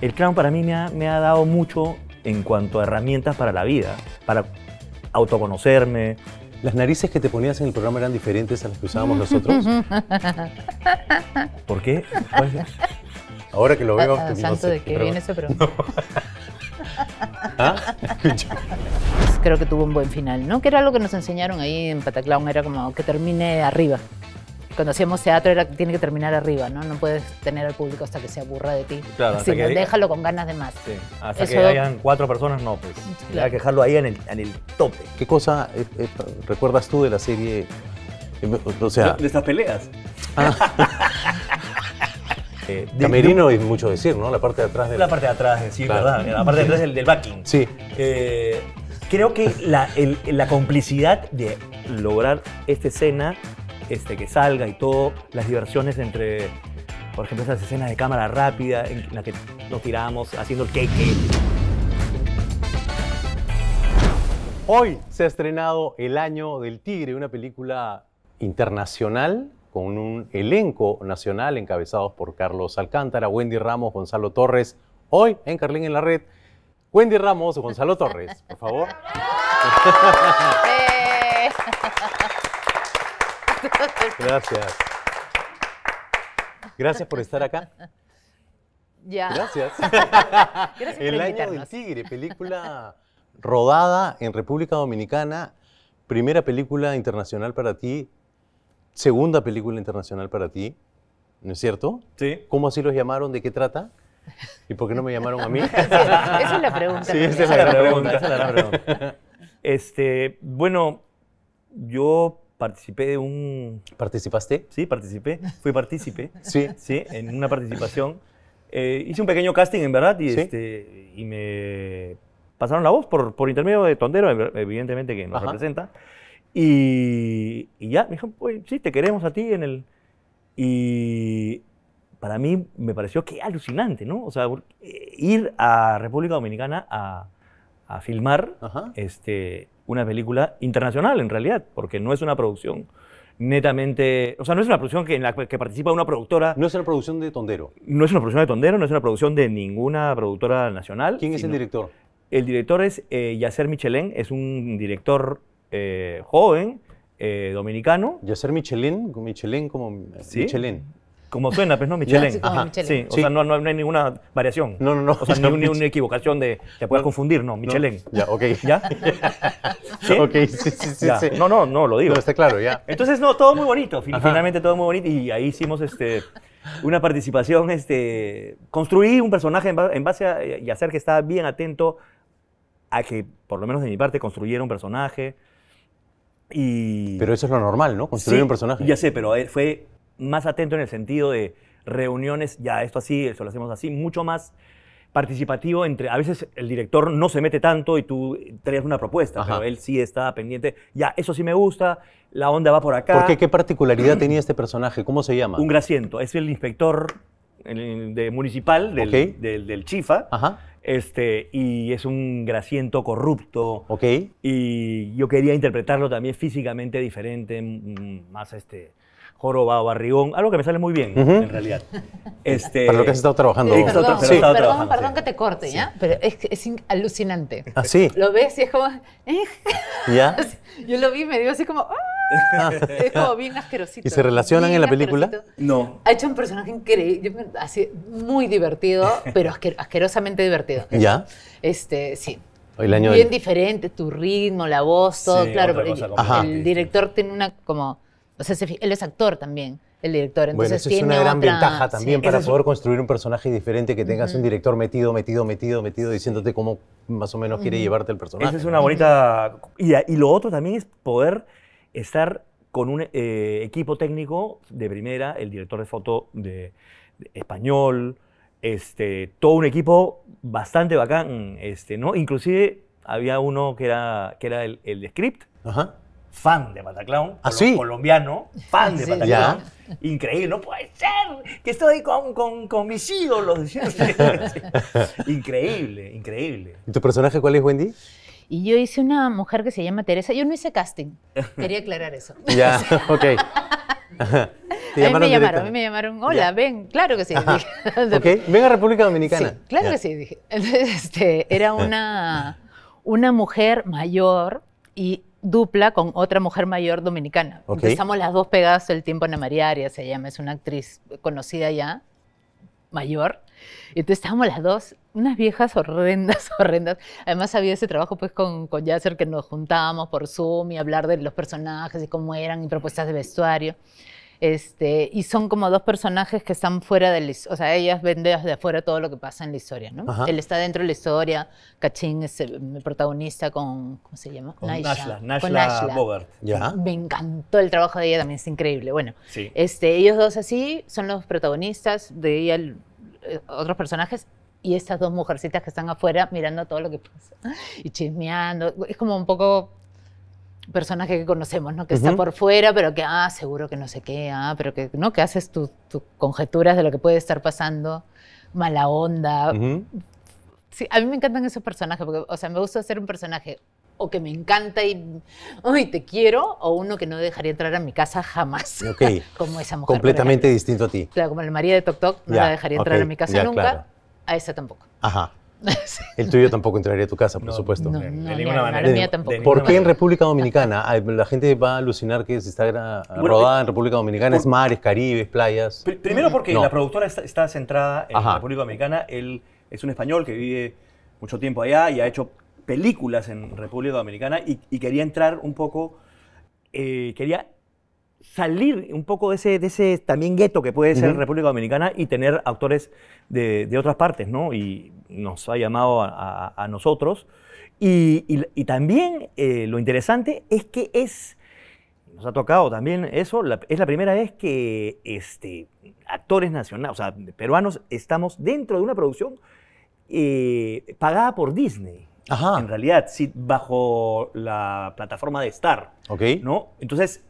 El clown para mí me ha, dado mucho en cuanto a herramientas para la vida, para autoconocerme. ¿Las narices que te ponías en el programa eran diferentes a las que usábamos nosotros? ¿Por qué? Ahora que lo veo... Ah, ¿de qué viene ese programa? ¿Ah? Creo que tuvo un buen final, ¿no? Que era lo que nos enseñaron ahí en Pataclown, era como que termine arriba cuando hacíamos teatro tiene que terminar arriba, ¿no? No puedes tener al público hasta que se aburra de ti. Claro, Así, déjalo con ganas de más. Sí, hasta que hayan cuatro personas, no, pues. Hay que dejarlo ahí en el, tope. ¿Qué cosa recuerdas tú de la serie? O sea... De estas peleas. Ah. Merino eh, camerino es mucho decir, ¿no? La parte de atrás La parte de atrás, sí, verdad. La parte de atrás del, backing. Sí. Eh, creo que la, la, complicidad de lograr esta escena este, que salga y todo, las diversiones entre, por ejemplo, esas escenas de cámara rápida en las que nos tiramos haciendo el cake. Hoy se ha estrenado El Año del Tigre, una película internacional con un elenco nacional encabezados por Carlos Alcántara, Wendy Ramos, Gonzalo Torres, hoy en Carlín en la Red. Wendy Ramos, Gonzalo Torres, por favor. Gracias. Gracias por estar acá. Ya. Gracias. El año del tigre, película rodada en República Dominicana, primera película internacional para ti, segunda película internacional para ti, ¿no es cierto? Sí. ¿Cómo así los llamaron? ¿De qué trata? ¿Y por qué no me llamaron a mí? esa es la pregunta. Sí, esa es la, pregunta. Esa es la pregunta. Este, bueno, yo participé de un... ¿Participaste? Sí, participé. Fui partícipe. sí. Sí, en una participación. Eh, hice un pequeño casting, en verdad, y, este, y me pasaron la voz por, por intermedio de Tondero, evidentemente, que nos representa. Y, y, ya, me dijeron, pues sí, te queremos a ti en el... Y para mí me pareció que alucinante, ¿no? O sea, eh, ir a República Dominicana a, a filmar este, una película internacional en realidad, porque no es una producción netamente, o sea, no es una producción que, en la que participa una productora. No es una producción de Tondero. No es una producción de Tondero, no es una producción de ninguna productora nacional. ¿Quién es el director? El director es eh, Yacer Michelén, es un director eh, joven, eh, dominicano. Yacer Michelén, Michelén como ¿Sí? Como suena, pues, ¿no? Michelin. Sí, Sí, o sea, no, hay ninguna variación. No, no, no. O sea, ni, ni una equivocación de te puedes confundir, no, Michelin. Ya, ok. ¿Ya? Ok, sí, sí, sí. No, no, no, lo digo. está claro, ya. Entonces, no, todo muy bonito. Finalmente todo muy bonito. Y ahí hicimos este, una participación. Este, construí un personaje en base a y hacer que estaba bien atento a que, por lo menos de mi parte, construyera un personaje. Y Pero eso es lo normal, ¿no? Construir un personaje. Ya sé, pero eh, fue más atento en el sentido de reuniones, ya esto así, eso lo hacemos así, mucho más participativo entre, a veces el director no se mete tanto y tú traes una propuesta, pero él sí estaba pendiente, ya, eso sí me gusta, la onda va por acá. ¿Por qué? ¿Qué particularidad tenía este personaje? ¿Cómo se llama? Un Graciento, es el inspector municipal del, del, Chifa, Este, y es un Graciento corrupto. Ok. Y yo quería interpretarlo también físicamente diferente, más este jorobado, barrigón, algo que me sale muy bien, en realidad. Este, Para lo que has estado trabajando. perdón, perdón, perdón, perdón que te corte, ¿ya? Pero es, es alucinante. ¿Ah, Lo ves y es como... ¿eh? ¿Ya? Yo lo vi y me dio así como... ¡ah! Ah. es como bien asquerosito. ¿Y se relacionan en la película? No. Ha hecho un personaje increíble, así, muy divertido, pero asquerosamente divertido. ¿Ya? Este, sí. El año bien diferente, tu ritmo, la voz, todo, claro. el, director tiene una como o sea, él es actor también, el director. Entonces, eso es una gran ventaja también para poder construir un personaje diferente, que tengas un director metido, metido, metido, metido, diciéndote cómo más o menos quiere llevarte el personaje. Esa es una bonita... Y, lo otro también es poder estar con un eh, equipo técnico de primera, el director de foto español, este, todo un equipo bastante bacán, este, ¿no? Inclusive había uno que era, que era el, el script. Ajá fan de Bataclown, ¿Ah, colombiano, fan de sí, Increíble, no puede ser que estoy con, con, con mis ídolos. increíble, increíble. ¿Y tu personaje cuál es, Wendy? Y yo hice una mujer que se llama Teresa. Yo no hice casting. Quería aclarar eso. Ya, ok. a mí me llamaron, a mí me llamaron, hola, ven, claro que sí. okay. ven a República Dominicana. Sí, claro que sí, dije. Entonces, este, era una, una mujer mayor y dupla con otra mujer mayor dominicana. porque estamos las dos pegadas el tiempo. en María Arias se llama, es una actriz conocida ya, mayor. Y entonces estábamos las dos, unas viejas horrendas, horrendas. Además había ese trabajo pues con, con Yasser que nos juntábamos por Zoom y hablar de los personajes y cómo eran y propuestas de vestuario. Este, y son como dos personajes que están fuera de historia, O sea, ellas ven desde afuera todo lo que pasa en la historia, ¿no? Él está dentro de la historia, Kachin es el protagonista con... ¿Cómo se llama? Con Nashla, con Bogart. Me encantó el trabajo de ella, también es increíble. Bueno, este, ellos dos así son los protagonistas, de ella eh, otros personajes, y estas dos mujercitas que están afuera mirando todo lo que pasa y chismeando. Es como un poco personaje que conocemos, ¿no? Que está por fuera, pero que, ah, seguro que no sé qué, ah, pero que, ¿no? Que haces tus tu conjeturas de lo que puede estar pasando, mala onda. Sí, a mí me encantan esos personajes, porque, o sea, me gusta hacer un personaje o que me encanta y, uy, te quiero, o uno que no dejaría entrar a mi casa jamás. como esa mujer. Completamente distinto a ti. Claro, como el María de Toc Toc, no la dejaría entrar a mi casa nunca, a esa tampoco. Ajá. El tuyo tampoco entraría a tu casa, por supuesto. No, de ninguna manera. ¿Por qué en República Dominicana? La gente va a alucinar que se está rodada eh, en República Dominicana, es mares, caribes, playas. Primero porque la productora está, centrada en República Dominicana. Él es un español que vive mucho tiempo allá y ha hecho películas en República Dominicana y, quería entrar un poco, eh, quería salir un poco de ese, de ese también gueto que puede ser República Dominicana y tener actores de, otras partes, ¿no? Y nos ha llamado a, nosotros. Y, también eh, lo interesante es que es, nos ha tocado también eso, es la primera vez que este, actores nacionales, o sea, peruanos, estamos dentro de una producción eh, pagada por Disney. En realidad, sí, bajo la plataforma de Star. Ok. ¿no? Entonces,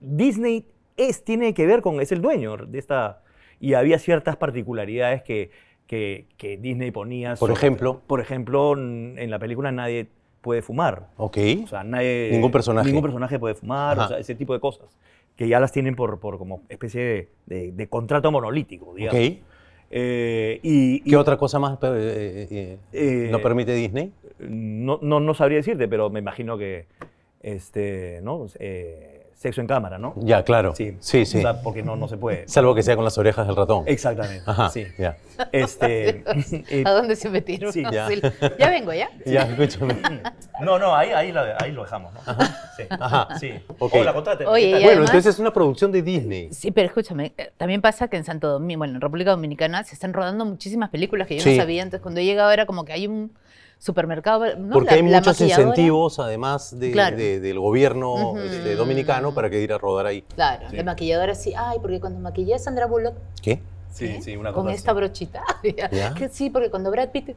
Disney es, tiene que ver con, es el dueño de esta... Y había ciertas particularidades que, que, Disney ponía. por ejemplo. Por ejemplo, en la película nadie puede fumar. Ok. O sea, ningún personaje. Ningún personaje puede fumar, o sea, ese tipo de cosas. Que ya las tienen por, por como especie de, contrato monolítico, digamos. Ok. Eh, y, ¿Qué otra cosa más eh, no eh, eh, permite Disney? No, no, no, sabría decirte, pero me imagino que este, ¿no? sexo en cámara, ¿no? Ya, claro. Sí, sí. sí. O sea, porque no, no se puede. Salvo que sea con las orejas del ratón. Exactamente. Ajá, sí. Ya. Este, ¿A dónde se metieron? ya. ya. vengo, ¿ya? Ya, escúchame. No, no, ahí, ahí, la, lo dejamos, ¿no? Sí. Ajá. Sí. O la contate. Oye, bueno, entonces es una producción de Disney. Sí, pero escúchame, eh, también pasa que en Santo Domingo, bueno, en República Dominicana se están rodando muchísimas películas que yo no sabía. Entonces, cuando he llegado era como que hay un supermercado. Porque hay muchos incentivos, además de, del gobierno este, dominicano, para que ir a rodar ahí. Claro, de maquilladora sí, ay, porque cuando maquillé a Sandra Bullock. ¿Qué? Sí, ¿Eh? sí, una cosa Con esta brochita. sí, porque cuando Brad Pitt.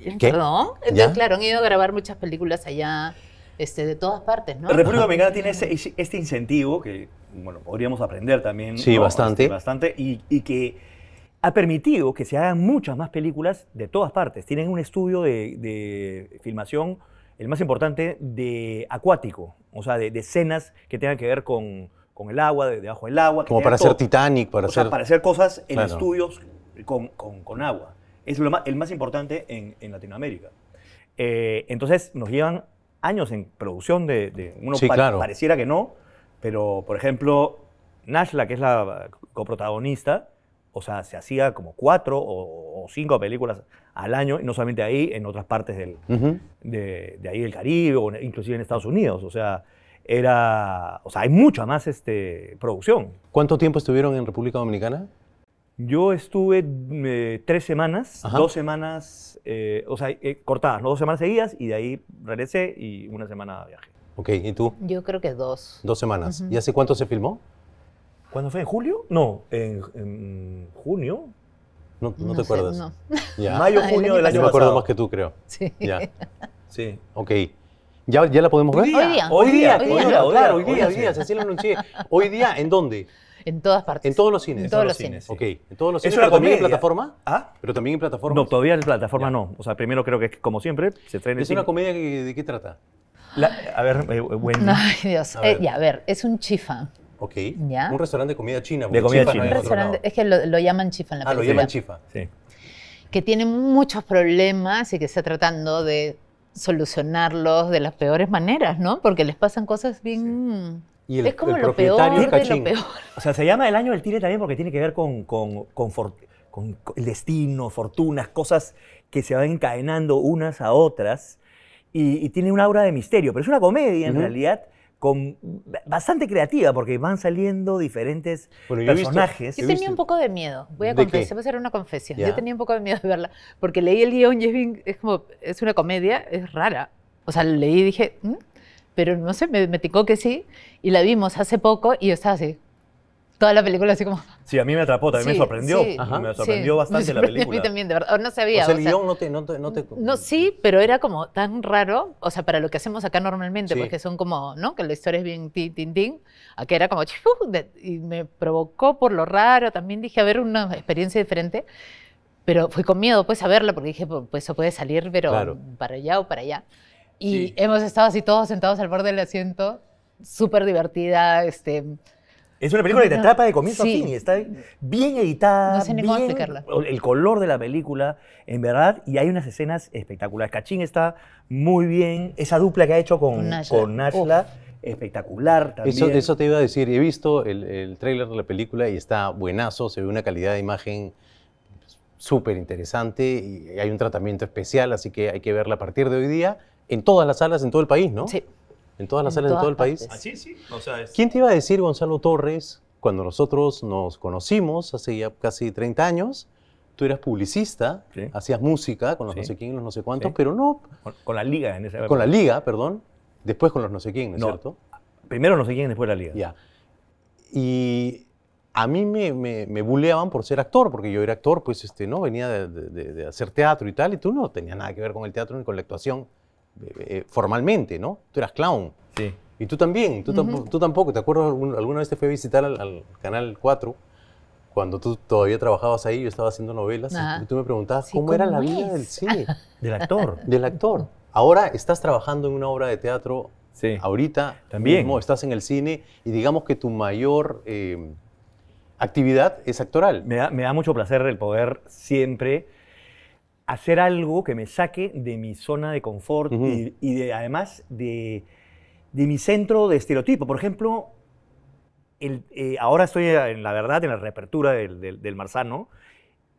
Eh, perdón. Entonces, eh, claro, han ido a grabar muchas películas allá. Este, de todas partes, ¿no? República Dominicana tiene este incentivo que, bueno, podríamos aprender también. Sí, bastante. Este, bastante, y, y que ha permitido que se hagan muchas más películas de todas partes. Tienen un estudio de, filmación, el más importante, de acuático, o sea, de, escenas que tengan que ver con, el agua, de, debajo del agua. Como para hacer Titanic, para o hacer... Sea, para hacer cosas en estudios con, agua. Es el más importante en, Latinoamérica. Eh, entonces nos llevan años en producción de... uno pareciera que no, pero por ejemplo, Nashla, que es la coprotagonista, o sea, se hacía como cuatro o, cinco películas al año, no solamente ahí, en otras partes del, de, ahí del Caribe, o inclusive en Estados Unidos, o sea, era, o sea, hay mucha más este, producción. ¿Cuánto tiempo estuvieron en República Dominicana? Yo estuve eh, tres semanas, dos semanas, eh, o sea, eh, cortadas, dos semanas seguidas y de ahí regresé y una semana de viaje. Ok, ¿y tú? Yo creo que dos. Dos semanas. ¿Y hace cuánto se filmó? ¿Cuándo fue? ¿En julio? No, en, junio. No, te acuerdas. Mayo, junio del año pasado. Yo me acuerdo más que tú, creo. Sí. Ya. Sí. Ok. ¿Ya, ¿Ya la podemos ver? Hoy día. Hoy día, hoy día, hoy día, hoy día, hoy día, Hoy día, ¿en dónde? En todas partes. En todos los cines. En todos, los cines. ¿Es una en todos los cines. comedia? en plataforma? ¿Ah? Pero también en plataforma. No, todavía en plataforma no. O sea, primero creo que como siempre se trae ¿Es una comedia de qué trata? a ver, bueno. Ay, Dios. ya, a ver, es un chifa. Ok. Un restaurante de comida china. es que lo, llaman chifa en la Ah, lo llaman chifa. Sí. Que tiene muchos problemas y que está tratando de solucionarlos de las peores maneras, ¿no? Porque les pasan cosas bien... es como lo, peor lo peor O sea, se llama el año del tigre también porque tiene que ver con, el destino, fortunas, cosas que se van encadenando unas a otras. Y, tiene un aura de misterio, pero es una comedia en realidad bastante creativa porque van saliendo diferentes personajes. yo tenía un poco de miedo, voy a confesar, voy a hacer una confesión. Yo tenía un poco de miedo de verla porque leí el guión y es, como, es una comedia, es rara. O sea, leí y dije, mm", pero no sé, me, me, que sí y la vimos hace poco y yo estaba así toda la película así como... Sí, a mí me atrapó, también me sorprendió. me sorprendió bastante la película. A mí también, de verdad. No sabía. O sea, no te... No, no, sí, pero era como tan raro, o sea, para lo que hacemos acá normalmente, porque son como, ¿no? Que la historia es bien tin, tin, tin, acá era como, y me provocó por lo raro, también dije, a ver, una experiencia diferente, pero fui con miedo, pues, a verla, porque dije, pues, eso puede salir, pero para allá o para allá. Y hemos estado así todos sentados al borde del asiento, súper divertida, este, es una película que te atrapa de comienzo a fin y está bien editada. El color de la película, en verdad, y hay unas escenas espectaculares. Cachín está muy bien. Esa dupla que ha hecho con, con Nashla espectacular también. Eso, te iba a decir, he visto el, el tráiler de la película y está buenazo, se ve una calidad de imagen súper interesante y hay un tratamiento especial, así que hay que verla a partir de hoy día en todas las salas en todo el país, ¿no? Sí en todas las salas de todo el país. sí, ¿Quién te iba a decir, Gonzalo Torres, cuando nosotros nos conocimos hace ya casi 30 años? Tú eras publicista, hacías música con los no sé quién, los no sé cuántos, pero no... Con, la liga en esa época. Con la liga, perdón. Después con los no sé quién, ¿no es cierto? Primero no sé quién, después la liga. Ya. Y a mí me, me, buleaban por ser actor, porque yo era actor, pues este, ¿no? Venía de, de hacer teatro y tal, y tú no tenías nada que ver con el teatro ni con la actuación. Eh, formalmente, ¿no? Tú eras clown. Sí. Y tú también, tú, tampoco, ¿Te acuerdas? alguna vez te fui a visitar al, Canal 4 cuando tú todavía trabajabas ahí, yo estaba haciendo novelas, y tú me preguntabas cómo, era la vida del cine. del actor. Del actor. Ahora estás trabajando en una obra de teatro. Ahorita también estás en el cine y digamos que tu mayor eh, actividad es actoral. me da, mucho placer el poder siempre hacer algo que me saque de mi zona de confort y, además de, mi centro de estereotipo. Por ejemplo, eh, ahora estoy en la verdad, en la reapertura del, Marzano.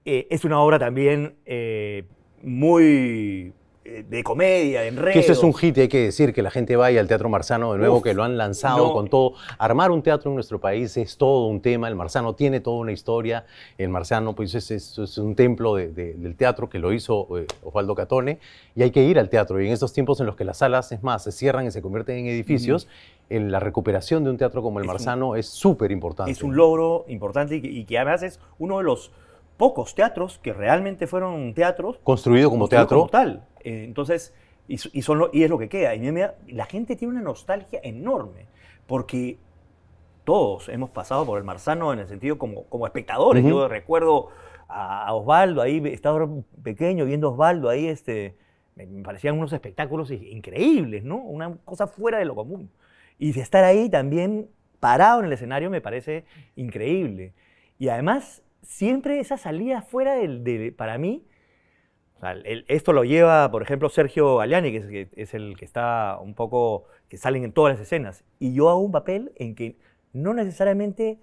Eh, es una obra también eh, muy eh, de comedia, en redes. Que eso es un hit, hay que decir, que la gente vaya al Teatro Marzano de nuevo, que lo han lanzado con todo. Armar un teatro en nuestro país es todo un tema, el Marzano tiene toda una historia, el Marzano pues es, un templo del teatro que lo hizo eh, Osvaldo Catone, y hay que ir al teatro, y en estos tiempos en los que las salas, es más, se cierran y se convierten en edificios, en la recuperación de un teatro como el Marzano es súper importante. Es un logro importante y que además es uno de los pocos teatros que realmente fueron teatros. Construido como teatro. total eh, entonces, y, es lo que queda. Y la gente tiene una nostalgia enorme, porque todos hemos pasado por el Marzano en el sentido como, como espectadores. Yo recuerdo a, Osvaldo, ahí estaba pequeño viendo a Osvaldo, ahí este, me parecían unos espectáculos increíbles, ¿no? Una cosa fuera de lo común. Y de estar ahí también parado en el escenario me parece increíble. Y además siempre esa salida fuera del, para mí, esto lo lleva, por ejemplo, Sergio Galeani, que es, el que está un poco, que salen en todas las escenas, y yo hago un papel en que no necesariamente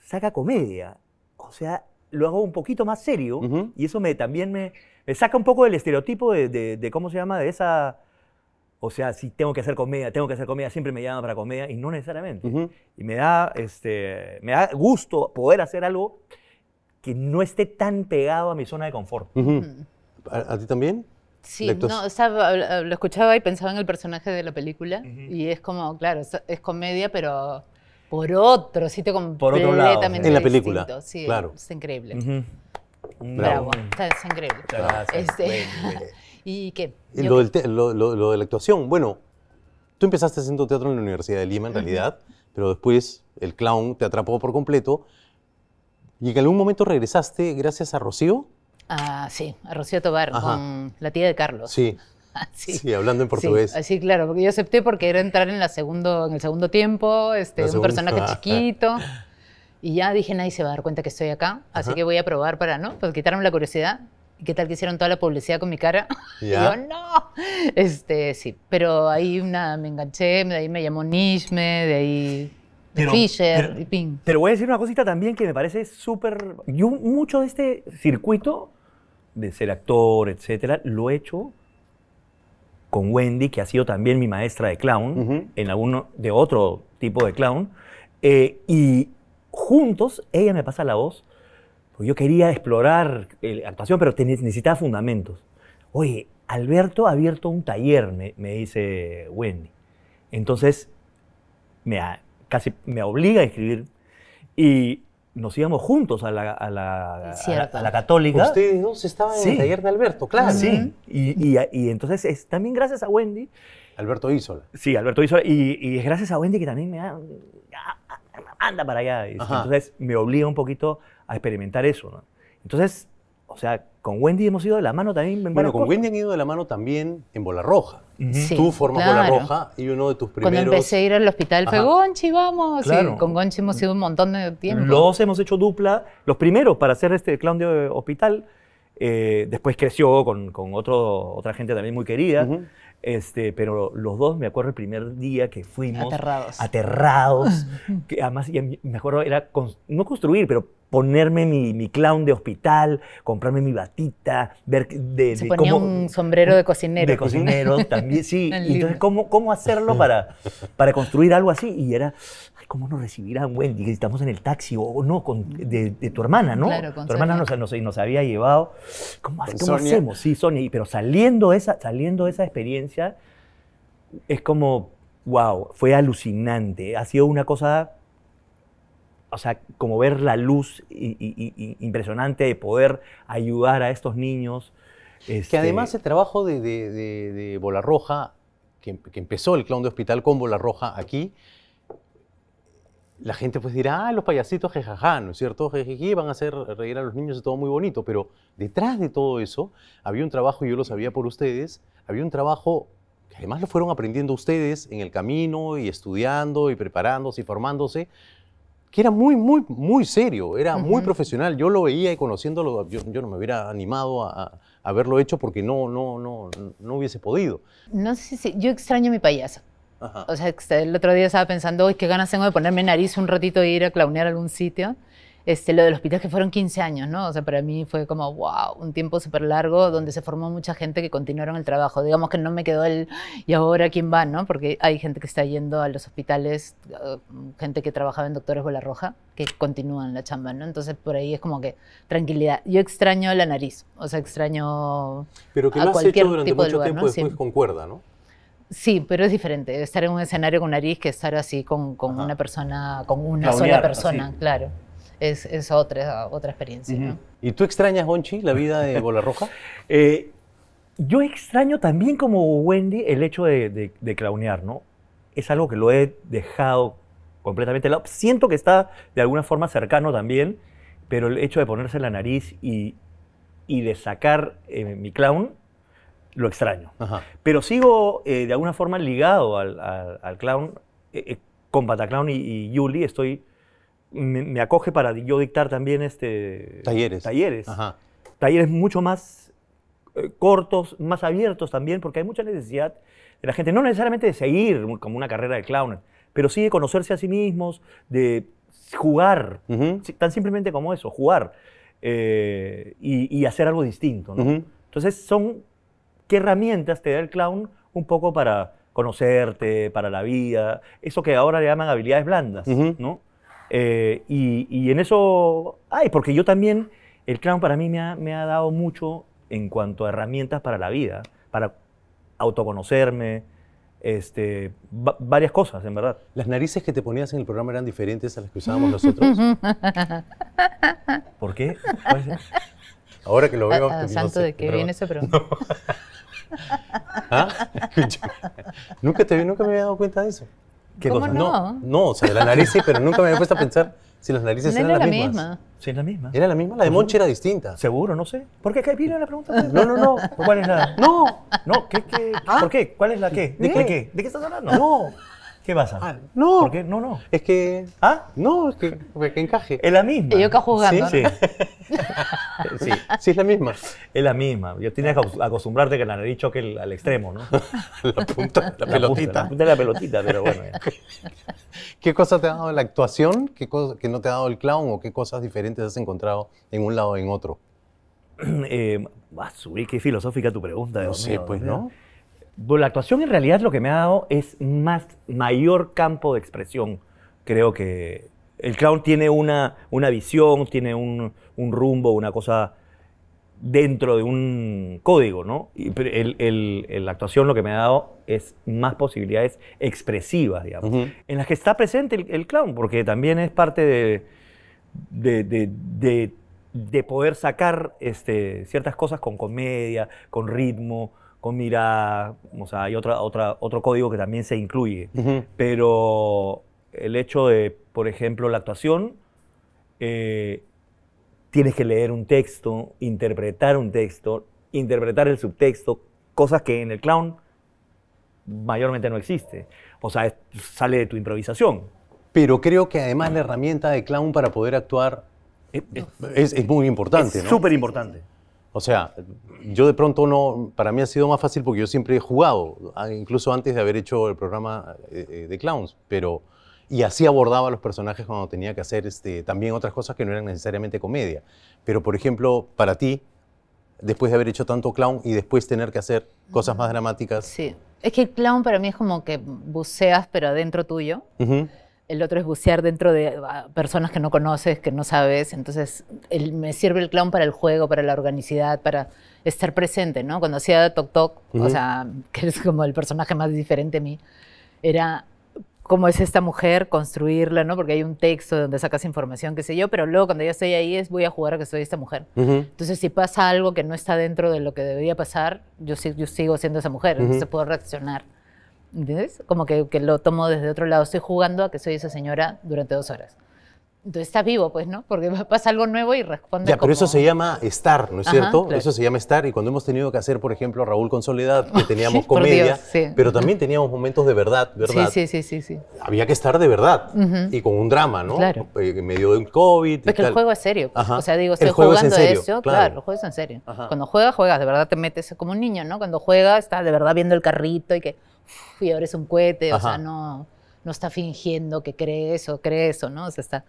saca comedia, o sea, lo hago un poquito más serio, y eso me, también me, saca un poco del estereotipo de, cómo se llama, de esa... O sea, si tengo que hacer comedia, tengo que hacer comedia, siempre me llaman para comedia y no necesariamente. Y me da, este, me da gusto poder hacer algo que no esté tan pegado a mi zona de confort. ¿A, ti también? Sí, no, lo escuchaba y pensaba en el personaje de la película y es como, claro, es comedia, pero por otro sitio por otro lado, en la película, claro. es increíble. Bravo, es increíble. Gracias. Este, ¿Y qué? lo, lo, de la actuación, bueno, tú empezaste haciendo teatro en la Universidad de Lima en realidad, pero después el clown te atrapó por completo ¿Y en algún momento regresaste gracias a Rocío? Ah, sí, a Rocío Tobar, con la tía de Carlos. Sí. Ah, sí. hablando en portugués. Ah, sí, claro, porque yo acepté porque era entrar en, el segundo tiempo, este, un personaje chiquito. Y ya dije, nadie se va a dar cuenta que estoy acá, así que voy a probar para, ¿no? Pues quitarme la curiosidad. ¿Y qué tal que hicieron toda la publicidad con mi cara? Y yo, no. Este, sí, pero ahí una, me enganché, de ahí me llamó Nishme, de ahí pero, Fischer, y Pero voy a decir una cosita también que me parece súper. Yo mucho de este circuito de ser actor, etcétera, lo he hecho con Wendy, que ha sido también mi maestra de clown, en alguno de otro tipo de clown. Eh, y juntos ella me pasa la voz. Porque yo quería explorar eh, la actuación, pero necesitaba fundamentos. Oye, Alberto ha abierto un taller, me, dice Wendy. Entonces, me, casi me obliga a escribir. Y nos íbamos juntos a la, a la, a la, católica. Ustedes dos estaban en el taller de Alberto, claro. Sí, y, y, y entonces es, también gracias a Wendy. Alberto Isola. Sí, Alberto Isola. Y, es gracias a Wendy que también me da, anda para allá. entonces me obliga un poquito a experimentar eso. ¿no? Entonces, o sea, con Wendy hemos ido de la mano también. bueno, con Wendy han ido de la mano también en Bola Roja. Tú formas con la roja y uno de tus primeros... Cuando empecé a ir al hospital fue Gonchi, vamos. con Gonchi hemos ido un montón de tiempo. Los hemos hecho dupla, los primeros para hacer este clown de hospital. Eh, después creció con, otro, otra gente también muy querida. Este, pero los dos, me acuerdo el primer día que fuimos. Aterrados. Aterrados. que además, me acuerdo, era no construir, pero ponerme mi, clown de hospital, comprarme mi batita, ver de, Se ponía un sombrero de cocinero. De cocinero también, sí. entonces, ¿cómo, hacerlo para, para construir algo así? Y era, ¿cómo nos recibirán, Wendy? estamos en el taxi o no, de, tu hermana, ¿no? tu hermana nos, había llevado. ¿Cómo, hacemos? Sí, Sonia, pero saliendo de esa, saliendo esa experiencia, es como, wow, fue alucinante. Ha sido una cosa, o sea, como ver la luz y, impresionante de poder ayudar a estos niños. Que este, además el trabajo de, Bola Roja, que, que, empezó el clown de hospital con Bola Roja aquí, la gente pues dirá, ah, los payasitos jejaja, ¿no es cierto? Jejeje, van a hacer reír a los niños y todo muy bonito, pero detrás de todo eso había un trabajo, y yo lo sabía por ustedes, había un trabajo que además lo fueron aprendiendo ustedes en el camino y estudiando y preparándose y formándose, que era muy, muy, muy serio, era muy profesional. Yo lo veía y conociéndolo, yo, no me hubiera animado a, haberlo hecho porque no, no, no, no hubiese podido. No sé si, yo extraño a mi payaso. O sea, el otro día estaba pensando, uy, qué ganas tengo de ponerme nariz un ratito e ir a clownear algún sitio. Este, lo del hospital que fueron 15 años, ¿no? O sea, para mí fue como, wow, un tiempo súper largo donde se formó mucha gente que continuaron el trabajo. Digamos que no me quedó el, ¿y ahora quién va, no? Porque hay gente que está yendo a los hospitales, uh, gente que trabajaba en Doctores Bola Roja, que continúan la chamba, ¿no? Entonces, por ahí es como que tranquilidad. Yo extraño la nariz, o sea, extraño. Pero que a cualquier durante tipo mucho de lugar, tiempo después concuerda, ¿no? Sí, pero es diferente estar en un escenario con nariz que estar así con, una persona, con una sola persona, claro. Es, otra, otra experiencia. ¿Y tú extrañas, Onchi, la vida de Bola Roja? Eh, yo extraño también como Wendy el hecho de, de, clownear, ¿no? Es algo que lo he dejado completamente lado. Siento que está de alguna forma cercano también, pero el hecho de ponerse la nariz y, de sacar eh, mi clown lo extraño. Pero sigo eh, de alguna forma ligado al, clown. Eh, eh, con Bataclown y, y Yuli estoy, me, acoge para yo dictar también este, talleres. Talleres. Talleres mucho más cortos, más abiertos también, porque hay mucha necesidad de la gente, no necesariamente de seguir como una carrera de clown, pero sí de conocerse a sí mismos, de jugar, tan simplemente como eso, jugar y, hacer algo distinto. Entonces son ¿Qué herramientas te da el clown un poco para conocerte, para la vida? Eso que ahora le llaman habilidades blandas, ¿no? Eh, y, en eso, ay, porque yo también, el clown para mí me ha, dado mucho en cuanto a herramientas para la vida, para autoconocerme, este, varias cosas, en verdad. ¿Las narices que te ponías en el programa eran diferentes a las que usábamos nosotros? ¿Por qué? Ahora que lo veo. A, a pues, santo no de qué viene esa pregunta. ¿Ah? nunca te vi, nunca me había dado cuenta de eso. ¿Cómo No, no, no, o sea, de la nariz sí, pero nunca me había puesto a pensar si las narices eran las la mismas. misma. Sí, la misma. Era la misma, la de pues, Monchi era distinta. Seguro, no sé. ¿Por qué? ¿Qué viene la pregunta? No, no, no. ¿Cuál es la? No. No, ¿qué, qué? ¿Ah? ¿Por qué? por qué cuál es la qué? ¿De qué? qué? ¿De qué estás hablando? No. ¿Qué pasa? Ah, no. ¿Por No, no. Es que. ¿Ah? No, es que, que encaje. Es la misma. Y yo que jugando. Sí, sí. sí. sí. es la misma. Es la misma. Yo tienes que acostumbrarte que la nariz choque al extremo, ¿no? la punta, la, la pelotita. la punta de la pelotita, pero bueno. ¿Qué cosa te ha dado la actuación? ¿Qué cosa que no te ha dado el clown? ¿O qué cosas diferentes has encontrado en un lado o en otro? eh, ah, subir, qué filosófica tu pregunta. No sé, pues, ¿no? la actuación en realidad lo que me ha dado es más mayor campo de expresión. Creo que el clown tiene una, una visión, tiene un, rumbo, una cosa dentro de un código, ¿no? la actuación lo que me ha dado es más posibilidades expresivas, digamos, en las que está presente el, clown, porque también es parte de, poder sacar este, ciertas cosas con comedia, con ritmo, con mira o sea, hay otra, otra, otro código que también se incluye. Pero el hecho de, por ejemplo, la actuación, eh, tienes que leer un texto, interpretar un texto, interpretar el subtexto, cosas que en el clown mayormente no existe. O sea, sale de tu improvisación. Pero creo que además la herramienta de clown para poder actuar es, muy importante. Es súper importante. O sea, yo de pronto no, para mí ha sido más fácil porque yo siempre he jugado, ah, incluso antes de haber hecho el programa eh, eh, de clowns, pero y así abordaba a los personajes cuando tenía que hacer este, también otras cosas que no eran necesariamente comedia. Pero por ejemplo, para ti, después de haber hecho tanto clown y después tener que hacer cosas más dramáticas. Sí, es que el clown para mí es como que buceas pero adentro tuyo el otro es bucear dentro de ah, personas que no conoces, que no sabes. Entonces, me sirve el clown para el juego, para la organicidad, para estar presente, ¿no? Cuando hacía Tok Tok, o sea, que es como el personaje más diferente a mí, era cómo es esta mujer, construirla, ¿no? Porque hay un texto donde sacas información, qué sé yo, pero luego cuando yo estoy ahí es voy a jugar a que soy esta mujer. Entonces, si pasa algo que no está dentro de lo que debería pasar, yo, yo sigo siendo esa mujer, entonces puedo reaccionar. ¿Entiendes? Como que, lo tomo desde otro lado. Estoy jugando a que soy esa señora durante dos horas. Entonces está vivo, pues, ¿no? Porque pasa algo nuevo y responde. Ya, pero eso se llama estar, ¿no es cierto? Eso se llama estar. Y cuando hemos tenido que hacer, por ejemplo, Raúl con Soledad, que teníamos comedia, pero también teníamos momentos de verdad, ¿verdad? Sí, sí, sí, sí. Había que estar de verdad y con un drama, ¿no? Claro. Eh, en medio del COVID. que el juego es serio. Pues. O sea, digo, estoy jugando a eso. Claro. el juego es en serio. Cuando juegas, juegas. De verdad te metes como un niño, ¿no? Cuando juegas, estás de verdad viendo el carrito y que y ahora es un cohete, o sea, no, no está fingiendo que cree eso, cree eso, ¿no? O está...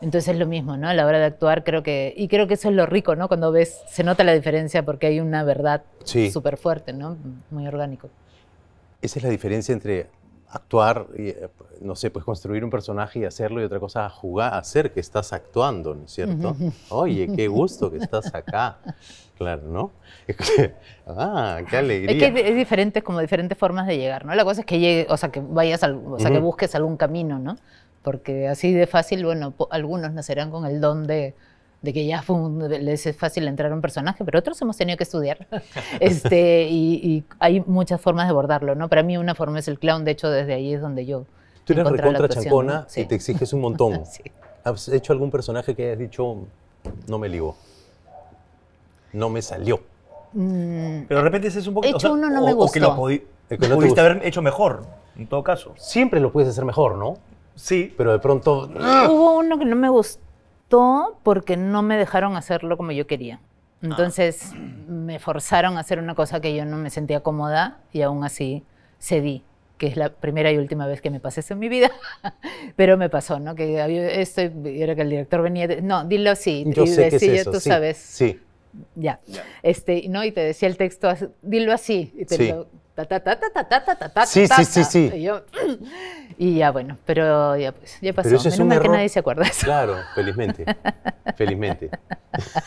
Entonces es lo mismo, ¿no? A la hora de actuar creo que... Y creo que eso es lo rico, ¿no? Cuando ves, se nota la diferencia porque hay una verdad súper fuerte, ¿no? Muy orgánico. Esa es la diferencia entre actuar, y, eh, no sé, pues construir un personaje y hacerlo y otra cosa jugar, hacer que estás actuando, ¿no es cierto? Oye, qué gusto que estás acá. Claro, ¿no? ah, qué alegría. Es que es como diferentes formas de llegar, ¿no? La cosa es que llegue, o sea, que vayas, o sea, que busques algún camino, ¿no? Porque así de fácil, bueno, algunos nacerán con el don de, de que ya fue les es fácil entrar a un personaje, pero otros hemos tenido que estudiar. este, y, hay muchas formas de abordarlo, ¿no? Para mí una forma es el clown, de hecho desde ahí es donde yo... Tú eres recontra chancona y te exiges un montón. ¿Has hecho algún personaje que hayas dicho, no me ligo? no me salió. Mm. Pero de repente ese es un poquito... Hecho o uno no me gustó. O que lo pudiste haber hecho mejor, en todo caso. Siempre lo puedes hacer mejor, ¿no? Sí. Pero de pronto... ¡ah! Hubo uno que no me gustó porque no me dejaron hacerlo como yo quería. Ah. Entonces me forzaron a hacer una cosa que yo no me sentía cómoda y aún así cedí, que es la primera y última vez que me pasé eso en mi vida. Pero me pasó, ¿no? Que esto era que el director venía, no, dilo así. Yo sé que es eso, tú sabes. Sí. Ya. Este, no, y te decía el texto, dilo así. Y te sí. ta, ta, ta, ta, ta, ta, ta, ta, sí, ta, sí, sí, sí. Y, y ya bueno, pero ya pues, ya pasó. Menos que nadie se acuerda. Eso. Claro, felizmente. felizmente.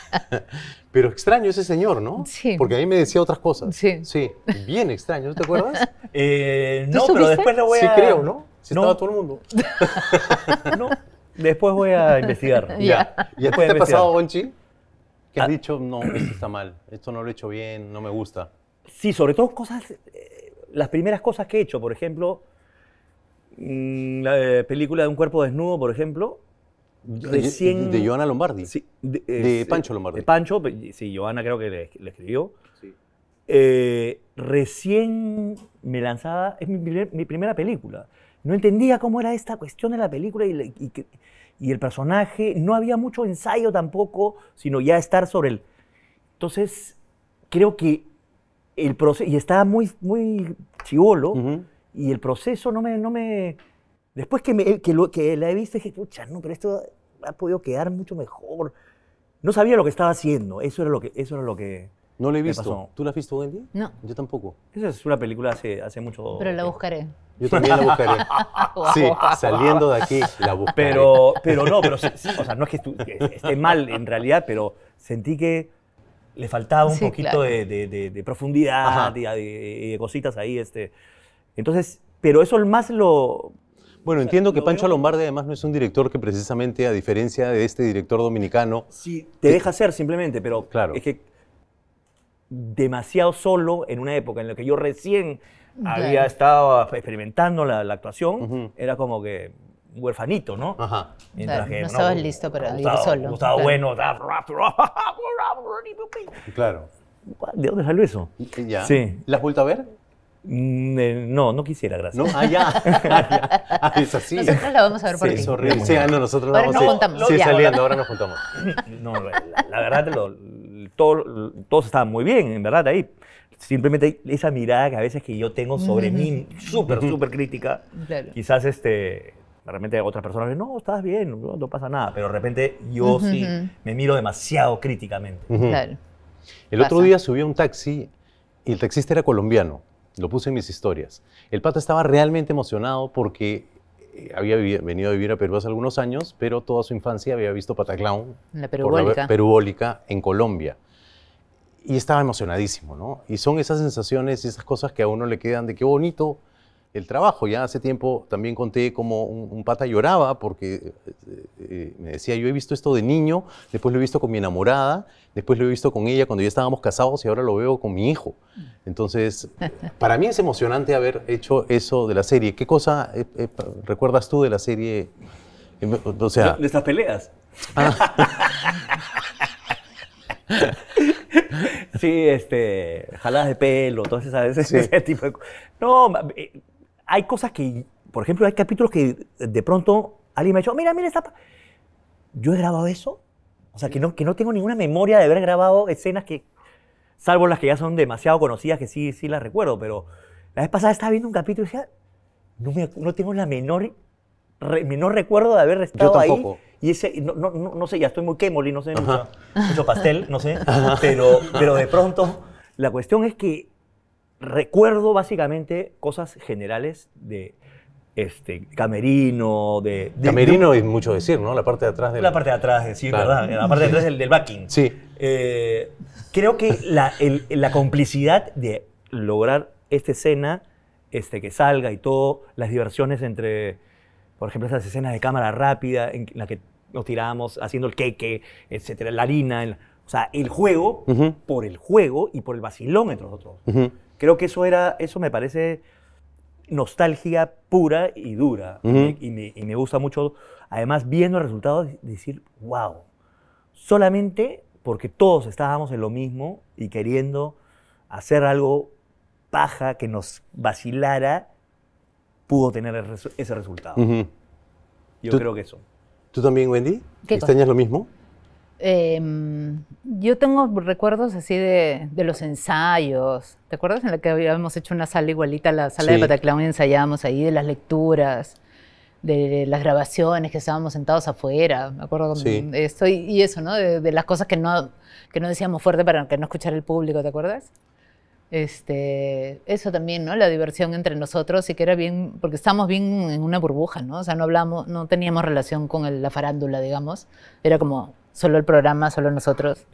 pero extraño ese señor, ¿no? Sí. Porque a mí me decía otras cosas. Sí. Sí, bien extraño, ¿no te acuerdas? Eh, no, pero después lo voy a Sí creo, ¿no? Si estaba todo el mundo. no. Después voy a investigar. Ya. ¿Y después te ha pasado, Gonchi? has ah. dicho, no, esto está mal, esto no lo he hecho bien, no me gusta? Sí, sobre todo cosas, eh, las primeras cosas que he hecho, por ejemplo, mm, la eh, película de un cuerpo desnudo, por ejemplo, recién... De, de Joana Lombardi. Sí, de, Pancho eh, Lombardi. De Pancho, sí, Joana creo que le, escribió. Sí. recién me lanzaba, es mi, primera película. No entendía cómo era esta cuestión de la película y, y, y el personaje, no había mucho ensayo tampoco, sino ya estar sobre él. Entonces, creo que el proceso, y estaba muy, muy chivolo, y el proceso no me, no me, después que, lo, que la he visto, dije, pucha, no, pero esto ha podido quedar mucho mejor. No sabía lo que estaba haciendo, eso era lo que, eso era lo que, no la he visto. ¿Tú la has visto hoy en día? No. Yo tampoco. Esa es una película hace, hace mucho Pero la buscaré. Yo también la buscaré. sí, saliendo de aquí la buscaré. Pero, pero no, pero o sea, no es que, esté mal en realidad, pero sentí que le faltaba un poquito de, profundidad y de, cositas ahí. Este. Entonces, pero eso más lo... Bueno, entiendo que Pancho Lombardi además no es un director que precisamente, a diferencia de este director dominicano... Sí, te deja ser simplemente, pero claro. es que demasiado solo en una época en la que yo recién había estado experimentando la, actuación, era como que huerfanito, ¿no? Ajá. Mientras no, estabas listo para ir solo. claro. bueno. Claro. ¿De dónde salió eso? Ya. Sí. ¿La has vuelto a ver? Mm, eh, no, no quisiera, gracias. No, ah, ya. Ah, ah, es así. Nosotros la vamos a ver por ti. Es horrible. Sí, ah, no, nosotros la vamos a ir. juntamos. Sí, saliendo, ahora nos juntamos. No, la, la verdad lo, todo, todos estaban muy bien, en verdad, ahí. Simplemente esa mirada que a veces que yo tengo sobre mí, súper, súper crítica, quizás este, realmente otras personas dicen, no, estás bien, no, pasa nada, pero de repente yo sí me miro demasiado críticamente. El otro día subí a un taxi y el taxista era colombiano, lo puse en mis historias. El pato estaba realmente emocionado porque eh, había venido a vivir a Perú hace algunos años, pero toda su infancia había visto Pataclown. La perubólica. La en Colombia. Y estaba emocionadísimo, ¿no? Y son esas sensaciones y esas cosas que a uno le quedan de qué bonito el trabajo. Ya hace tiempo también conté cómo un, pata lloraba porque eh, eh, me decía, yo he visto esto de niño, después lo he visto con mi enamorada, después lo he visto con ella cuando ya estábamos casados y ahora lo veo con mi hijo. Entonces, para mí es emocionante haber hecho eso de la serie. ¿Qué cosa eh, recuerdas tú de la serie? Em, o sea... De estas peleas. Ah. sí, este, jaladas de pelo, todas esas, veces ese tipo de No, hay cosas que, por ejemplo, hay capítulos que de pronto alguien me ha dicho, mira, mira esta... Yo he grabado eso. O sea, que no, que no tengo ninguna memoria de haber grabado escenas que, salvo las que ya son demasiado conocidas, que sí, sí las recuerdo, pero la vez pasada estaba viendo un capítulo y decía, no, tengo la menor, recuerdo de haber estado Yo tampoco. Y ese, no, sé, ya estoy muy y no sé, mucho, pastel, no sé, pero, pero de pronto, la cuestión es que recuerdo básicamente cosas generales de este, camerino, de... camerino es mucho decir, ¿no? La parte de atrás del... La parte de atrás, sí, ¿verdad? La parte de atrás del, backing. Sí. Eh, creo que la, complicidad de lograr esta escena, este, que salga y todo, las diversiones entre, por ejemplo, esas escenas de cámara rápida en la que nos tirábamos haciendo el queque, etcétera, la harina, o sea, el juego por el juego y por el vacilón entre nosotros. Creo que eso era, eso me parece nostalgia pura y dura. y, me, y, me, gusta mucho, además, viendo el resultado, decir, wow, solamente porque todos estábamos en lo mismo y queriendo hacer algo paja que nos vacilara, pudo tener ese resultado. Yo creo que eso. ¿Tú también, Wendy? ¿Extrañas lo mismo? Em, yo tengo recuerdos así de, los ensayos. ¿Te acuerdas en la que habíamos hecho una sala igualita a la sala de Pataclown y ensayábamos ahí de las lecturas, de, las grabaciones que estábamos sentados afuera? Me acuerdo sí. y, eso, ¿no? De, las cosas que no, que no decíamos fuerte para que no escuchara el público, ¿te acuerdas? Este, eso también, ¿no? La diversión entre nosotros y que era bien, porque estábamos bien en una burbuja, ¿no? O sea, no hablamos, no teníamos relación con la farándula, digamos. Era como solo el programa, solo nosotros.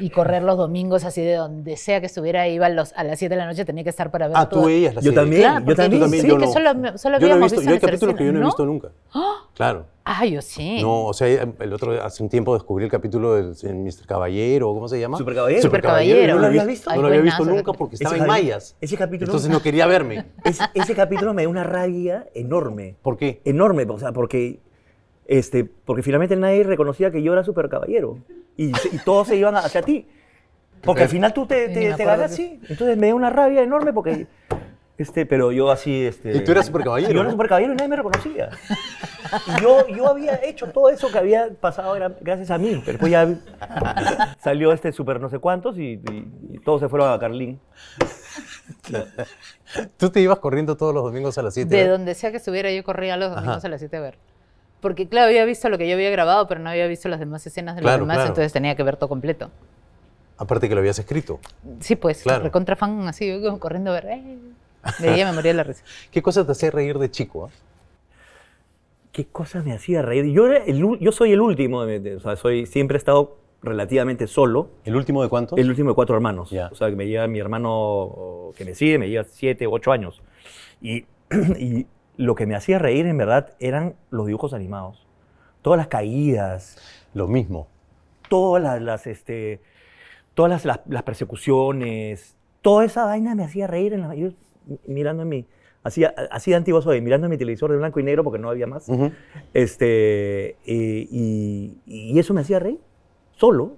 Y correr los domingos así de donde sea que estuviera, iba a, las 7 de la noche, tenía que estar para ver. Ah, tú veías las Yo también, yo también. sí, yo que solo, solo yo no visto, yo hay que yo no, he visto nunca. ¡Ah! Claro. Ah, yo sí. No, o sea, el otro, hace un tiempo descubrí el capítulo de Mr. Caballero, ¿cómo se llama? Super Caballero. Super Caballero. ¿No lo habías visto? no lo había visto nunca porque estaba en Mayas. Ese capítulo. Entonces no quería verme. ese, ese capítulo me dio una rabia enorme. ¿Por qué? Enorme, o sea, porque este, porque finalmente nadie reconocía que yo era super caballero. Y, todos se iban hacia ti. Porque al final tú te, te, ganas así. Entonces me dio una rabia enorme porque... Este, pero yo así... Este, y tú eras super caballero. Yo era supercaballero y nadie me reconocía. yo, había hecho todo eso que había pasado gracias a mí. Pero después ya salió este super no sé cuántos y, todos se fueron a Carlín. Tú te ibas corriendo todos los domingos a las 7. De donde sea que estuviera, yo corría los domingos a las 7 a ver. Porque, claro, había visto lo que yo había grabado, pero no había visto las demás escenas de la los demás, entonces tenía que ver todo completo. Aparte que lo habías escrito. Sí, pues, claro. recontra así, corriendo a ver. Eh. De la risa. ¿Qué cosa te hacía reír de chico? ¿ah? ¿Qué cosas me hacía reír? Yo, yo soy el último, soy, siempre he estado relativamente solo. ¿El último de cuántos? El último de cuatro hermanos. O sea, que me lleva mi hermano que me sigue, me lleva siete, ocho años. y lo que me hacía reír en verdad eran los dibujos animados. Todas las caídas. Lo mismo. Todas las, este, todas las, persecuciones. Toda esa vaina me hacía reír en yo, mirando en mi... Así, de antiguo soy, mirando en mi televisor de blanco y negro porque no había más. este, y, eso me hacía reír, solo.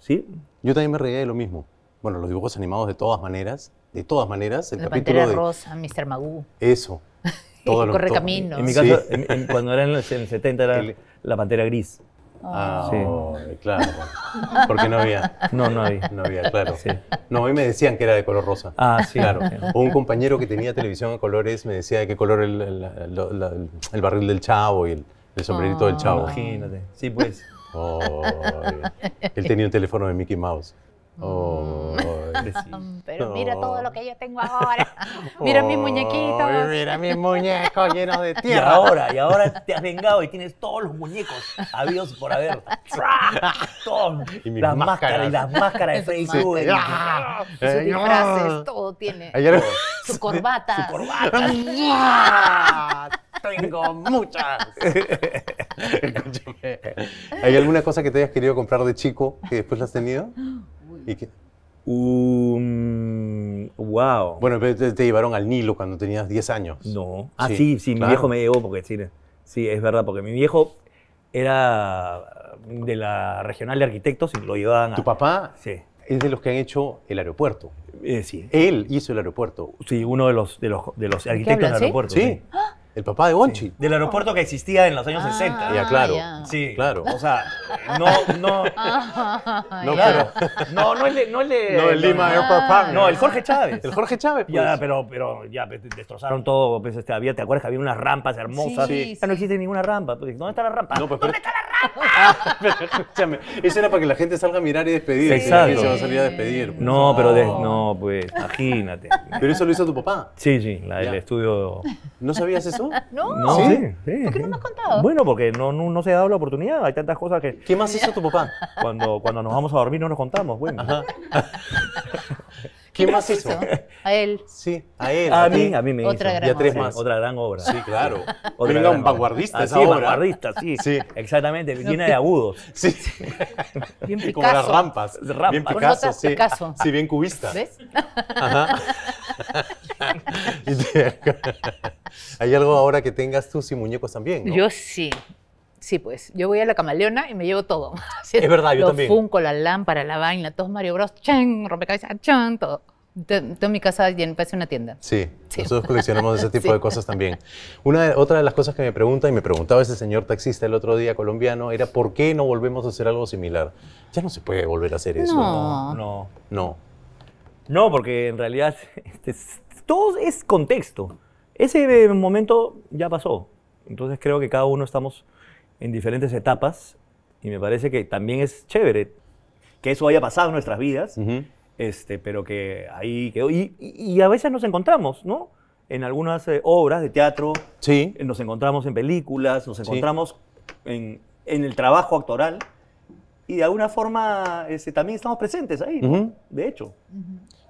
¿sí? Yo también me reía de lo mismo. Bueno, los dibujos animados de todas maneras, de todas maneras. El la Pantera Rosa, Mr. Magoo. Eso, Todo los Correcaminos. En mi caso, cuando era en el, 70 era la pantera gris. Ah, ah claro. Pues. Porque no había. No, no había. No había, claro. No, a mí me decían que era de color rosa. Ah, sí. Claro. un compañero que tenía televisión a colores me decía de qué color el, barril del chavo y el, sombrerito del ah, chavo. Imagínate. Sí, pues. Oh, él tenía un teléfono de Mickey Mouse. Pero mira todo lo que yo tengo ahora. Mira mis muñequitos. Mira mis muñecos llenos de tierra. Y ahora, y ahora te has vengado y tienes todos los muñecos Adiós por haber. Y mis las máscaras. Y las máscaras de Facebook. Ah, Sus disfraces, todo tiene. Su corbata. corbata. tengo muchas. Escúchame. ¿Hay alguna cosa que te hayas querido comprar de chico que después la has tenido? wow. Bueno, te, llevaron al Nilo cuando tenías 10 años. No. Ah, sí, sí, mi viejo me llevó porque sí, es verdad, porque mi viejo era de la regional de arquitectos y lo llevaban a... ¿Tu papá? Sí. Es de los que han hecho el aeropuerto. Eh, sí. Él hizo el aeropuerto. Sí, uno de los, de los, de los arquitectos del aeropuerto. ¿Sí? ¡Ah! El papá de Bonchi. Del aeropuerto que existía en los años 60. Ah, ya, claro. Sí, claro. O sea, no, no. no, pero, no, no el No el, de, no, el Lima Airport Park. No, el Jorge Chávez. El Jorge Chávez. Pues. Ya, pero, pero ya destrozaron todo. Pues, este, ¿Te acuerdas que había unas rampas hermosas? Sí, Ya no existe ninguna rampa. Pues, ¿Dónde está la rampa? No, pues, ¿Dónde está la rampa? eso era para que la gente salga a mirar y despedir. se pues. a No, pero no, pues, imagínate. Pero eso lo hizo tu papá. Sí, sí, el estudio. ¿No sabías eso? No. Sí, por qué no me has contado? Bueno, porque no, no, se ha dado la oportunidad. Hay tantas cosas que. ¿Qué más hizo tu papá? Cuando, cuando nos vamos a dormir no nos contamos. Bueno. ¿Quién más hizo? A él. Sí, a él. A, mí, a mí me otra hizo. y a tres más. Otra gran obra. Sí, claro. Venga, un ah, vanguardista sí, vanguardista, sí. Exactamente, llena de agudos. Sí. Bien Picasso. Como las rampas. rampas. Bien Picasso, sí. Sí, bien cubista. ¿Ves? Ajá. ¿Hay algo ahora que tengas tú sin muñecos también? ¿no? Yo sí. Sí, pues, yo voy a la camaleona y me llevo todo. es verdad, yo también. Los Funko, la lámpara, la vaina, todos Mario Bros, chen, rompecabezas, ¡chan! todo. Todo mi casa en parece una tienda. Sí, sí, nosotros coleccionamos ese tipo de cosas también. Una de, otra de las cosas que me pregunta y me preguntaba ese señor taxista el otro día colombiano, era ¿por qué no volvemos a hacer algo similar? Ya no se puede volver a hacer eso. No. No. No, no porque en realidad este, todo es contexto. Ese eh, momento ya pasó. Entonces creo que cada uno estamos en diferentes etapas y me parece que también es chévere que eso haya pasado en nuestras vidas, este, pero que ahí quedó. Y, a veces nos encontramos, ¿no? En algunas eh, obras de teatro, sí. Eh, nos encontramos en películas, nos encontramos en, el trabajo actoral y de alguna forma este, también estamos presentes ahí, de hecho.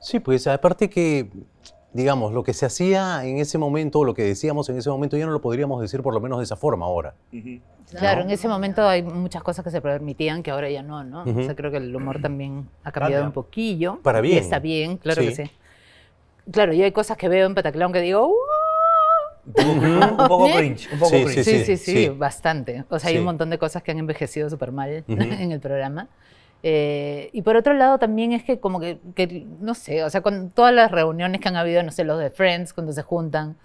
Sí, pues aparte que digamos, lo que se hacía en ese momento, lo que decíamos en ese momento, ya no lo podríamos decir por lo menos de esa forma ahora. Claro, en ese momento hay muchas cosas que se permitían que ahora ya no, ¿no? O sea, creo que el humor también ha ah, cambiado un poquillo. Para bien. está bien, claro que sí. Claro, yo hay cosas que veo en Pataclón que digo, un poco ¿Eh? cringe, un poco sí, cringe. Sí sí, sí, sí, bastante. O sea, hay un montón de cosas que han envejecido súper mal en el programa. Eh, y por otro lado también es que como que, no sé, o sea, con todas las reuniones que han habido, no sé, los de Friends, cuando se juntan,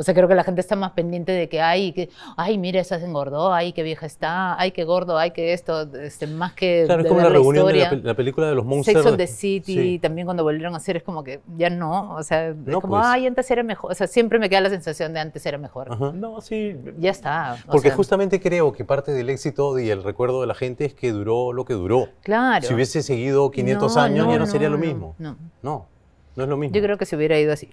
o sea, creo que la gente está más pendiente de que, hay que, ay, mira, esa se engordó, ay, qué vieja está, ay, qué gordo, ay, que esto, este, más que. Claro, es como la, reunión de la, la, película de los monstruos. Sex the City, también cuando volvieron a hacer, es como que ya no, o sea, es como, pues. ay, antes era mejor. O sea, siempre me queda la sensación de antes era mejor. No, sí. Ya está. Porque justamente creo que parte del éxito y el recuerdo de la gente es que duró lo que duró. Claro. Si hubiese seguido 500 años, ya no, sería lo mismo. No. No, no es lo mismo. Yo creo que se hubiera ido así.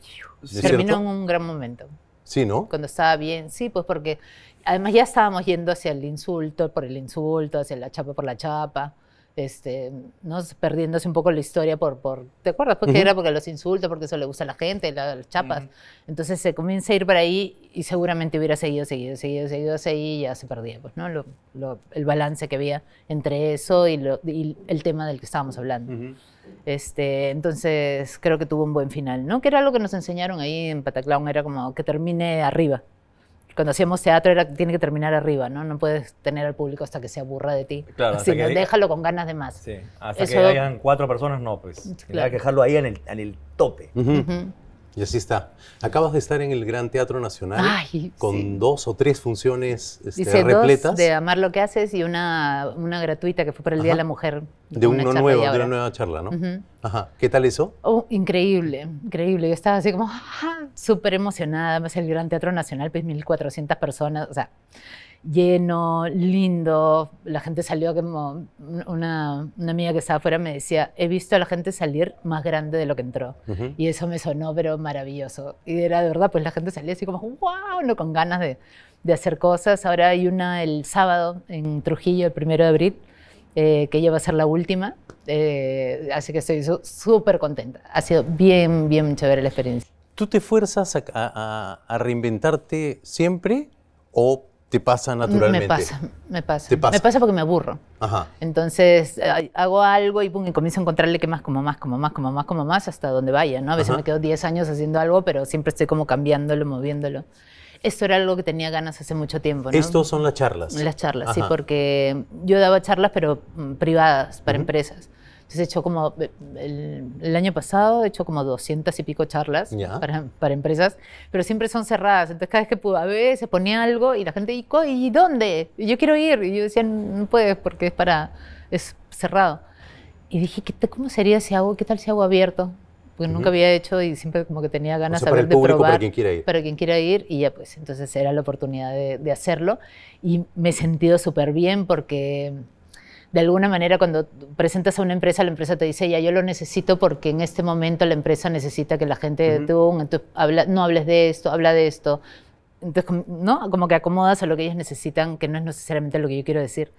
Terminó en un gran momento. Sí, ¿no? Cuando estaba bien, sí, pues porque además ya estábamos yendo hacia el insulto, por el insulto, hacia la chapa, por la chapa este, ¿no? perdiéndose un poco la historia por, por ¿te acuerdas? Porque era porque los insultos, porque eso le gusta a la gente, las chapas. Entonces se comienza a ir para ahí y seguramente hubiera seguido, seguido, seguido, seguido, seguido y ya se perdía, pues, ¿no? el balance que había entre eso y, lo, y el tema del que estábamos hablando. este, entonces creo que tuvo un buen final, ¿no? Que era lo que nos enseñaron ahí en Pataclown, era como que termine arriba cuando hacíamos teatro era, tiene que terminar arriba, ¿no? No puedes tener al público hasta que se aburra de ti. Claro, Así, déjalo con ganas de más. Sí, hasta que hayan cuatro personas, no, pues. Claro. Hay que dejarlo ahí en el, en el tope. Y así está. Acabas de estar en el Gran Teatro Nacional con dos o tres funciones este, repletas. de Amar lo que haces y una, gratuita que fue para el Día de la Mujer. De, una, nueva, de una nueva charla, ¿no? Ajá. ¿Qué tal eso? Oh, increíble, increíble. Yo estaba así como ah, súper emocionada. Además, el Gran Teatro Nacional, pues 1.400 personas. O sea, lleno, lindo. La gente salió como una, una, amiga que estaba afuera me decía, he visto a la gente salir más grande de lo que entró. Y eso me sonó, pero maravilloso. Y era de verdad, pues la gente salía así como, wow, no, con ganas de, de hacer cosas. Ahora hay una el sábado en Trujillo, el primero de abril. Eh, que ya va a ser la última, eh, así que estoy súper contenta. Ha sido bien, bien chévere la experiencia. ¿Tú te fuerzas a, a, a reinventarte siempre o ¿Te pasa naturalmente? Me pasa, me pasa. ¿Te pasa? Me pasa porque me aburro. Ajá. Entonces hago algo y, pum, y comienzo a encontrarle que más, como más, como más, como más, como más, hasta donde vaya, ¿no? A veces me quedo 10 años haciendo algo, pero siempre estoy como cambiándolo, moviéndolo. Esto era algo que tenía ganas hace mucho tiempo, ¿no? Estos son las charlas. Las charlas, sí, porque yo daba charlas, pero mm, privadas, para empresas. Entonces hecho como, eh, el, año pasado he hecho como 200 y pico charlas para, empresas, pero siempre son cerradas. Entonces cada vez que pude, a veces ponía algo y la gente, dijo, ¿y dónde? Yo quiero ir. Y yo decía, no puedes porque es para, es cerrado. Y dije, ¿qué, ¿cómo sería si hago, qué tal si hago abierto? Porque nunca había hecho y siempre como que tenía ganas o sea, de público, probar. Para quien quiera ir. Para quien quiera ir y ya pues, entonces era la oportunidad de, de hacerlo. Y me he sentido súper bien porque de alguna manera cuando presentas a una empresa, la empresa te dice, ya yo lo necesito porque en este momento la empresa necesita que la gente, de tú, no hables de esto, habla de esto. Entonces, ¿no? Como que acomodas a lo que ellos necesitan, que no es necesariamente lo que yo quiero decir.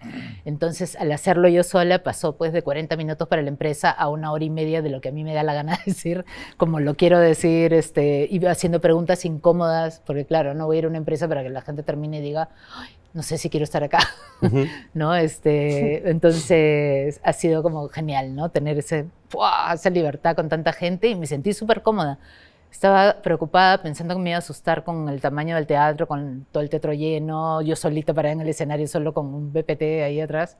Entonces, al hacerlo yo sola, pasó pues de 40 minutos para la empresa a una hora y media de lo que a mí me da la gana de decir, como lo quiero decir, este, y haciendo preguntas incómodas, porque claro, no voy a ir a una empresa para que la gente termine y diga, no sé si quiero estar acá, ¿no? Este, entonces ha sido como genial, ¿no? Tener ese, esa libertad con tanta gente y me sentí súper cómoda. Estaba preocupada pensando que me iba a asustar con el tamaño del teatro, con todo el teatro lleno, yo solita parada en el escenario solo con un BPT ahí atrás.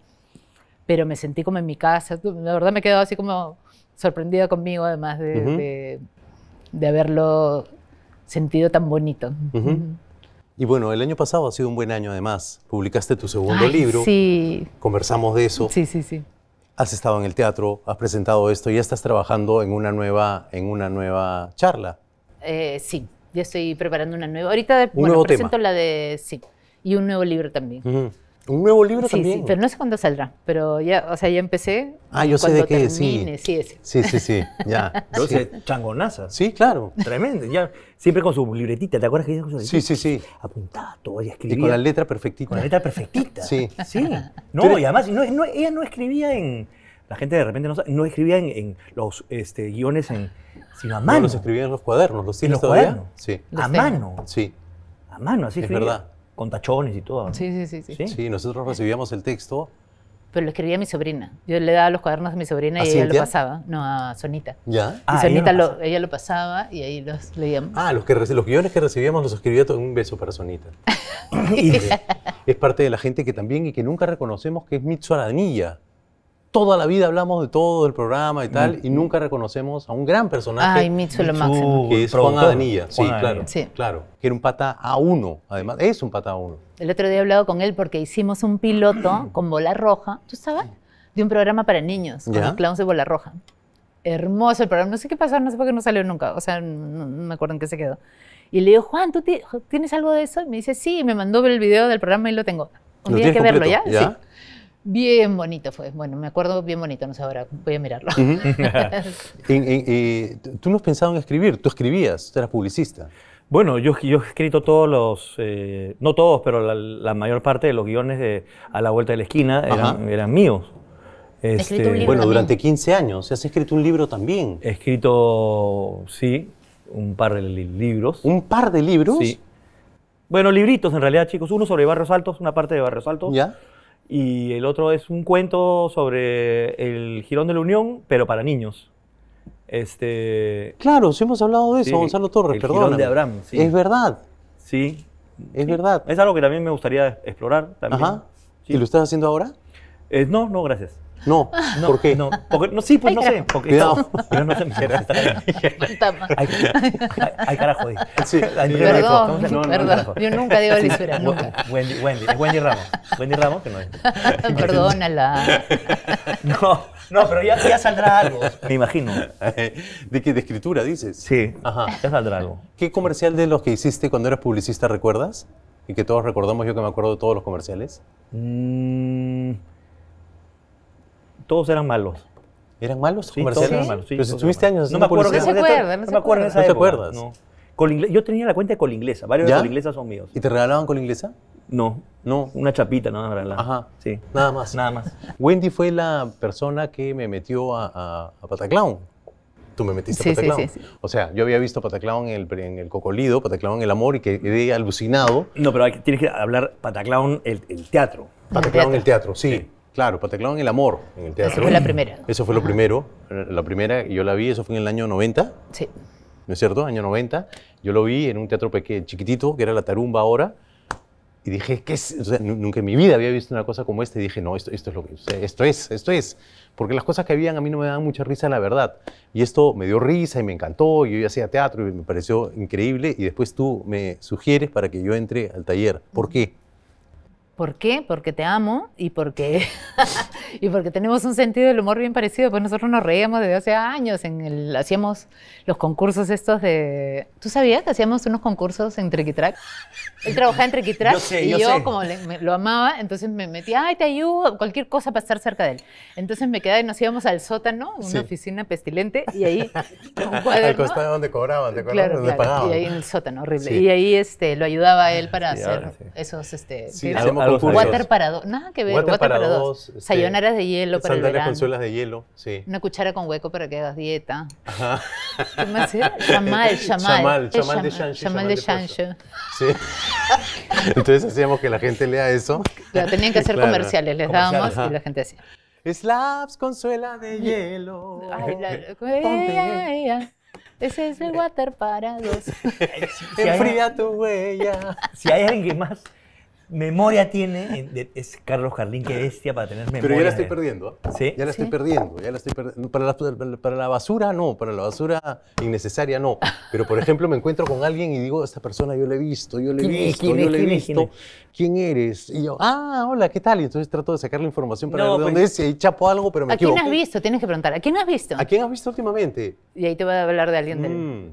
Pero me sentí como en mi casa. La verdad me quedaba así como sorprendida conmigo, además de, de, haberlo sentido tan bonito. Y bueno, el año pasado ha sido un buen año además. Publicaste tu segundo libro. Sí. Conversamos de eso. Sí, sí, sí. Has estado en el teatro, has presentado esto y ya estás trabajando en una nueva, en una nueva charla. Eh, sí, ya estoy preparando una nueva. Ahorita presento la de sí y un nuevo libro también. ¿Un nuevo libro también? Sí, pero no sé cuándo saldrá, pero ya, o sea, ya empecé. Ah, yo sé de qué, sí. Sí, sí, sí, sí, ya. Yo sí. changonazas. Sí, claro. Tremendo, ya, siempre con su libretita, ¿te acuerdas que ella con su libretita? Sí, sí, sí. Apuntaba todo, y escribía. Y con la letra perfectita. Con la letra perfectita. sí. Sí. No, y además, no, ella no escribía en, la gente de repente no, no escribía en, los este, guiones, en, sino a mano. No, los escribía en los cuadernos, los tienes ¿En los todavía? Cuadernos. Sí. a mano. Sí. A mano, así Es verdad con tachones y todo. Sí, sí, sí, sí, sí, nosotros recibíamos el texto. Pero lo escribía mi sobrina. Yo le daba los cuadernos a mi sobrina y ella lo pasaba. No, a Sonita. ¿Ya? Ah, y Sonita, ella, lo, ella lo, pasaba y ahí los leíamos. Ah, los, que, los guiones que recibíamos los escribía todo. Un beso para Sonita. y, es parte de la gente que también y que nunca reconocemos que es Mitsuaranilla toda la vida hablamos de todo, el programa y tal, y nunca reconocemos a un gran personaje. Ay, Mitsu, lo máximo. Que es Juan Adenilla. Sí, claro. Claro. Que era un pata a uno, además. Es un pata a uno. El otro día he hablado con él porque hicimos un piloto con bola roja, ¿tú sabes? De un programa para niños, con de bola roja. Hermoso el programa. No sé qué pasó, no sé por qué no salió nunca. O sea, no, me acuerdo en qué se quedó. Y le digo, Juan, ¿tú tienes algo de eso? Y me dice, sí, y me mandó el video del programa y lo tengo. Un día hay que verlo, ¿ya? ¿Ya? Sí. Bien bonito fue. Bueno, me acuerdo bien bonito, no sé ahora, voy a mirarlo. tú no has pensado en escribir, tú escribías, tú eras publicista. Bueno, yo, he escrito todos los, eh, no todos, pero la, mayor parte de los guiones de A la Vuelta de la Esquina eran, míos. Este, bueno, durante 15 años, has escrito un libro también. He escrito, sí, un par de libros. ¿Un par de libros? Sí. Bueno, libritos en realidad, chicos. Uno sobre Barrios Altos, una parte de Barrios Altos. ¿Ya? y el otro es un cuento sobre el Girón de la Unión, pero para niños. Este... Claro, sí hemos hablado de eso, Gonzalo Torres, perdón. de Abraham, sí. Es verdad. Sí. Es verdad. Es algo que también me gustaría explorar. También. Ajá. ¿Y lo estás haciendo ahora? Eh, no, no, gracias. No, no, ¿por qué? No, porque, no sí, pues no sé. Porque Cuidado. Pero no se me quiere Ay, ay, carajo. Sí, perdón, no, perdón. Yo nunca digo lisura, nunca. Wendy, Wendy, Ramos. Wendy Ramos que no es. Perdónala. No, no, pero ya, ya saldrá algo. Me imagino. ¿De qué? ¿De escritura dices? Sí, Ajá. ya saldrá algo. ¿Qué comercial de los que hiciste cuando eras publicista recuerdas? Y que todos recordamos, yo que me acuerdo de todos los comerciales. Mmm todos eran malos. ¿Eran malos? Sí, comerciales? todos eran malos. Sí, Pero pues, si estuviste años no me acuerdo no me acuerda, no, me acuerdo. ¿No te acuerdas? No. yo tenía la cuenta de Colinglesa, varios de Colinglesa son míos. ¿Y te regalaban Colinglesa? No, no. Una chapita nada más. regalada. Ajá. Sí. Nada más. Nada más. Wendy fue la persona que me metió a, Pataclown. Tú me metiste a Pataclown. Sí, sí, o sea, yo había visto Pataclown en el, en el Cocolido, Pataclown en el Amor y quedé alucinado. No, pero tienes que hablar Pataclown el, el teatro. Pataclown el teatro sí. Claro, teclado en el amor, en el teatro. Esa fue la primera. Eso fue lo primero. La primera, yo la vi, eso fue en el año 90. Sí. ¿No es cierto? Año 90. Yo lo vi en un teatro pequeño, chiquitito, que era la Tarumba ahora. Y dije, ¿qué es? nunca en mi vida había visto una cosa como esta. Y dije, no, esto, esto es lo que. Esto es, esto es. Porque las cosas que habían a mí no me daban mucha risa, la verdad. Y esto me dio risa y me encantó. Y Yo ya hacía teatro y me pareció increíble. Y después tú me sugieres para que yo entre al taller. ¿Por qué? ¿Por qué? Porque te amo y porque, y porque tenemos un sentido del humor bien parecido. Pues nosotros nos reíamos desde hace años, en hacíamos los concursos estos de... ¿Tú sabías que hacíamos unos concursos en Triquitrack? Él trabajaba en Triquitrack y yo, como lo amaba, entonces me metía, ay, te ayudo, cualquier cosa para estar cerca de él. Entonces me quedaba y nos íbamos al sótano, una oficina pestilente, y ahí... al costado donde cobraban, te claro, pagaban. Y ahí en el sótano, horrible. Y ahí este, lo ayudaba él para hacer esos... Este, water para dos. Nada que ver. Water, water para, dos. Este, de hielo para el verano. de hielo, Una cuchara con hueco para que hagas dieta. Ajá. ¿Qué más Chamal, chamal. Chamal, de Shanshu. Entonces hacíamos que la gente lea eso. tenían que hacer comerciales. Les dábamos y la gente hacía. Slaps, consuela de hielo. Ay, ese es el water para dos. Enfría tu huella. Si hay alguien más memoria tiene es Carlos Carlín, qué bestia para tener memoria. Pero ya la estoy eh. perdiendo. ¿eh? ¿Sí? Ya la estoy perdiendo. Ya la estoy perdiendo. Para, la, basura, no. Para la basura innecesaria, no. Pero, por ejemplo, me encuentro con alguien y digo, esta persona yo la he visto, yo la he visto, yo la he visto. ¿Quién eres? Y yo, ah, hola, ¿qué tal? Y entonces trato de sacar la información para ver de dónde pues, es y ahí chapo algo, pero me ¿A quién has visto? Tienes que preguntar. ¿A quién has visto? ¿A quién has visto últimamente? Y ahí te voy a hablar de alguien mm.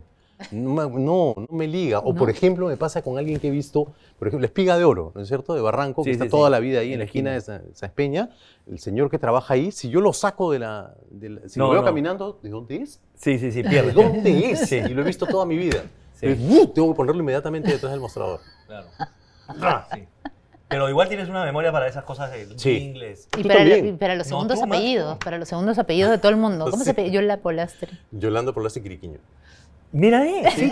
No, no, me liga. O, por ejemplo, me pasa con alguien que he visto, por ejemplo, la espiga de oro, ¿no es cierto? De Barranco, que está toda la vida ahí en, la esquina, de esa Espeña. El señor que trabaja ahí, si yo lo saco de la. si lo veo caminando, ¿de dónde es? Sí, sí, sí, pierde. ¿De dónde es? Y lo he visto toda mi vida. ¡uh! tengo que ponerlo inmediatamente detrás del mostrador. Claro. Ah. Pero igual tienes una memoria para esas cosas de inglés. Y para, para, los segundos apellidos, para los segundos apellidos de todo el mundo. ¿Cómo se apellida? Yolanda Polastri. Yolanda Polastri Quiriquiño. Mira sí.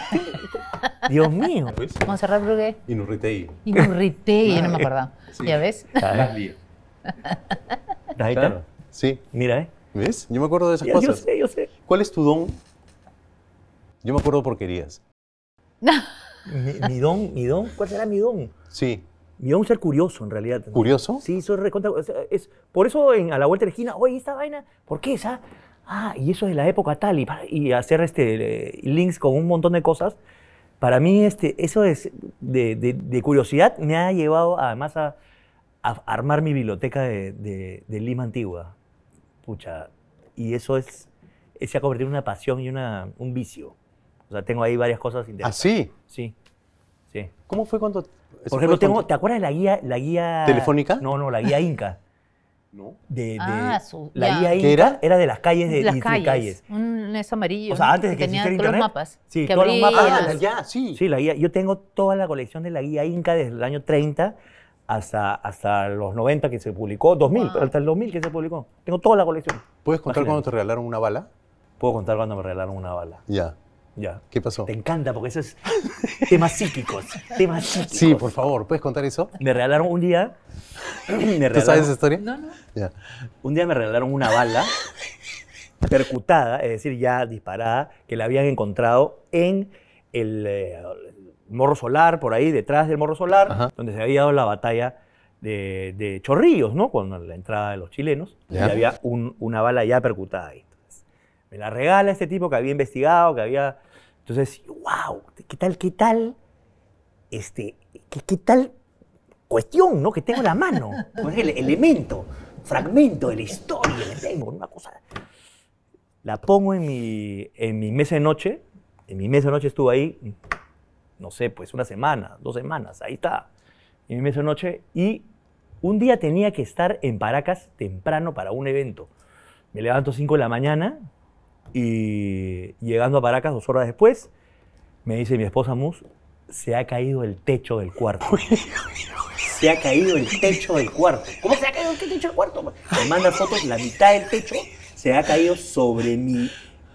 Dios mío. Monserrat Brugué. Inurritei. Inurritei, no me acuerdo. ¿Ya ves? Las lío. Sí. Mira, ¿eh? ¿Ves? Yo me acuerdo de esas cosas. Yo sé, yo sé. ¿Cuál es tu don? Yo me acuerdo porquerías. mi, don, mi don, ¿cuál será mi don? Sí. Mi don ser curioso, en realidad. ¿Curioso? Sí, soy recontra. Es, por eso en, a la vuelta de la esquina, oye, esta vaina, ¿por qué esa? ah, y eso es de la época tal, y, y hacer este, links con un montón de cosas. Para mí, este, eso es de, curiosidad me ha llevado además a, armar mi biblioteca de, Lima Antigua. Pucha, y eso es, eh, se ha convertido en una pasión y una, un vicio. O sea, tengo ahí varias cosas ¿Ah, interesantes. ¿Ah, sí? Sí. ¿Cómo fue cuando...? Por ejemplo, tengo, ¿te acuerdas de la guía, la guía... ¿Telefónica? No, no, la guía Inca. No. De, ah, la guía era? de las calles de las calles, Un, es amarillo. O sea, antes de que, existiera internet. los mapas. Sí, que todos los mapas. Ah, sí. la guía. Yo tengo toda la colección de la guía inca desde el año 30 hasta, hasta los 90 que se publicó, 2000, hasta el 2000 que se publicó. Tengo toda la colección. ¿Puedes contar cuando te regalaron una bala? Puedo contar cuando me regalaron una bala. Ya. ¿Qué pasó? Te encanta porque eso es temas psíquicos, temas psíquicos. Sí, por favor, ¿puedes contar eso? Me regalaron un día... ¿Tú sabes esa historia? No, no. Un día me regalaron una bala percutada, es decir, ya disparada, que la habían encontrado en el, eh, Morro Solar, por ahí, detrás del Morro Solar, donde se había dado la batalla de, Chorrillos, ¿no? Con la entrada de los chilenos, y había una bala ya percutada ahí. Me la regala este tipo que había investigado, que había... Entonces, wow, ¿qué tal, qué tal? Este, ¿qué, qué tal cuestión, ¿no? Que tengo en la mano. Pues el elemento, fragmento de la historia tengo, una cosa... La pongo en mi, en mi mesa de noche, en mi mesa de noche estuvo ahí, no sé, pues una semana, dos semanas, ahí está, en mi mesa de noche, y un día tenía que estar en Paracas temprano para un evento. Me levanto 5 de la mañana, y llegando a Paracas dos horas después, me dice mi esposa Mus, se ha caído el techo del cuarto. se ha caído el techo del cuarto. ¿Cómo se ha caído el techo del cuarto? Me manda fotos, la mitad del techo se ha caído sobre mi,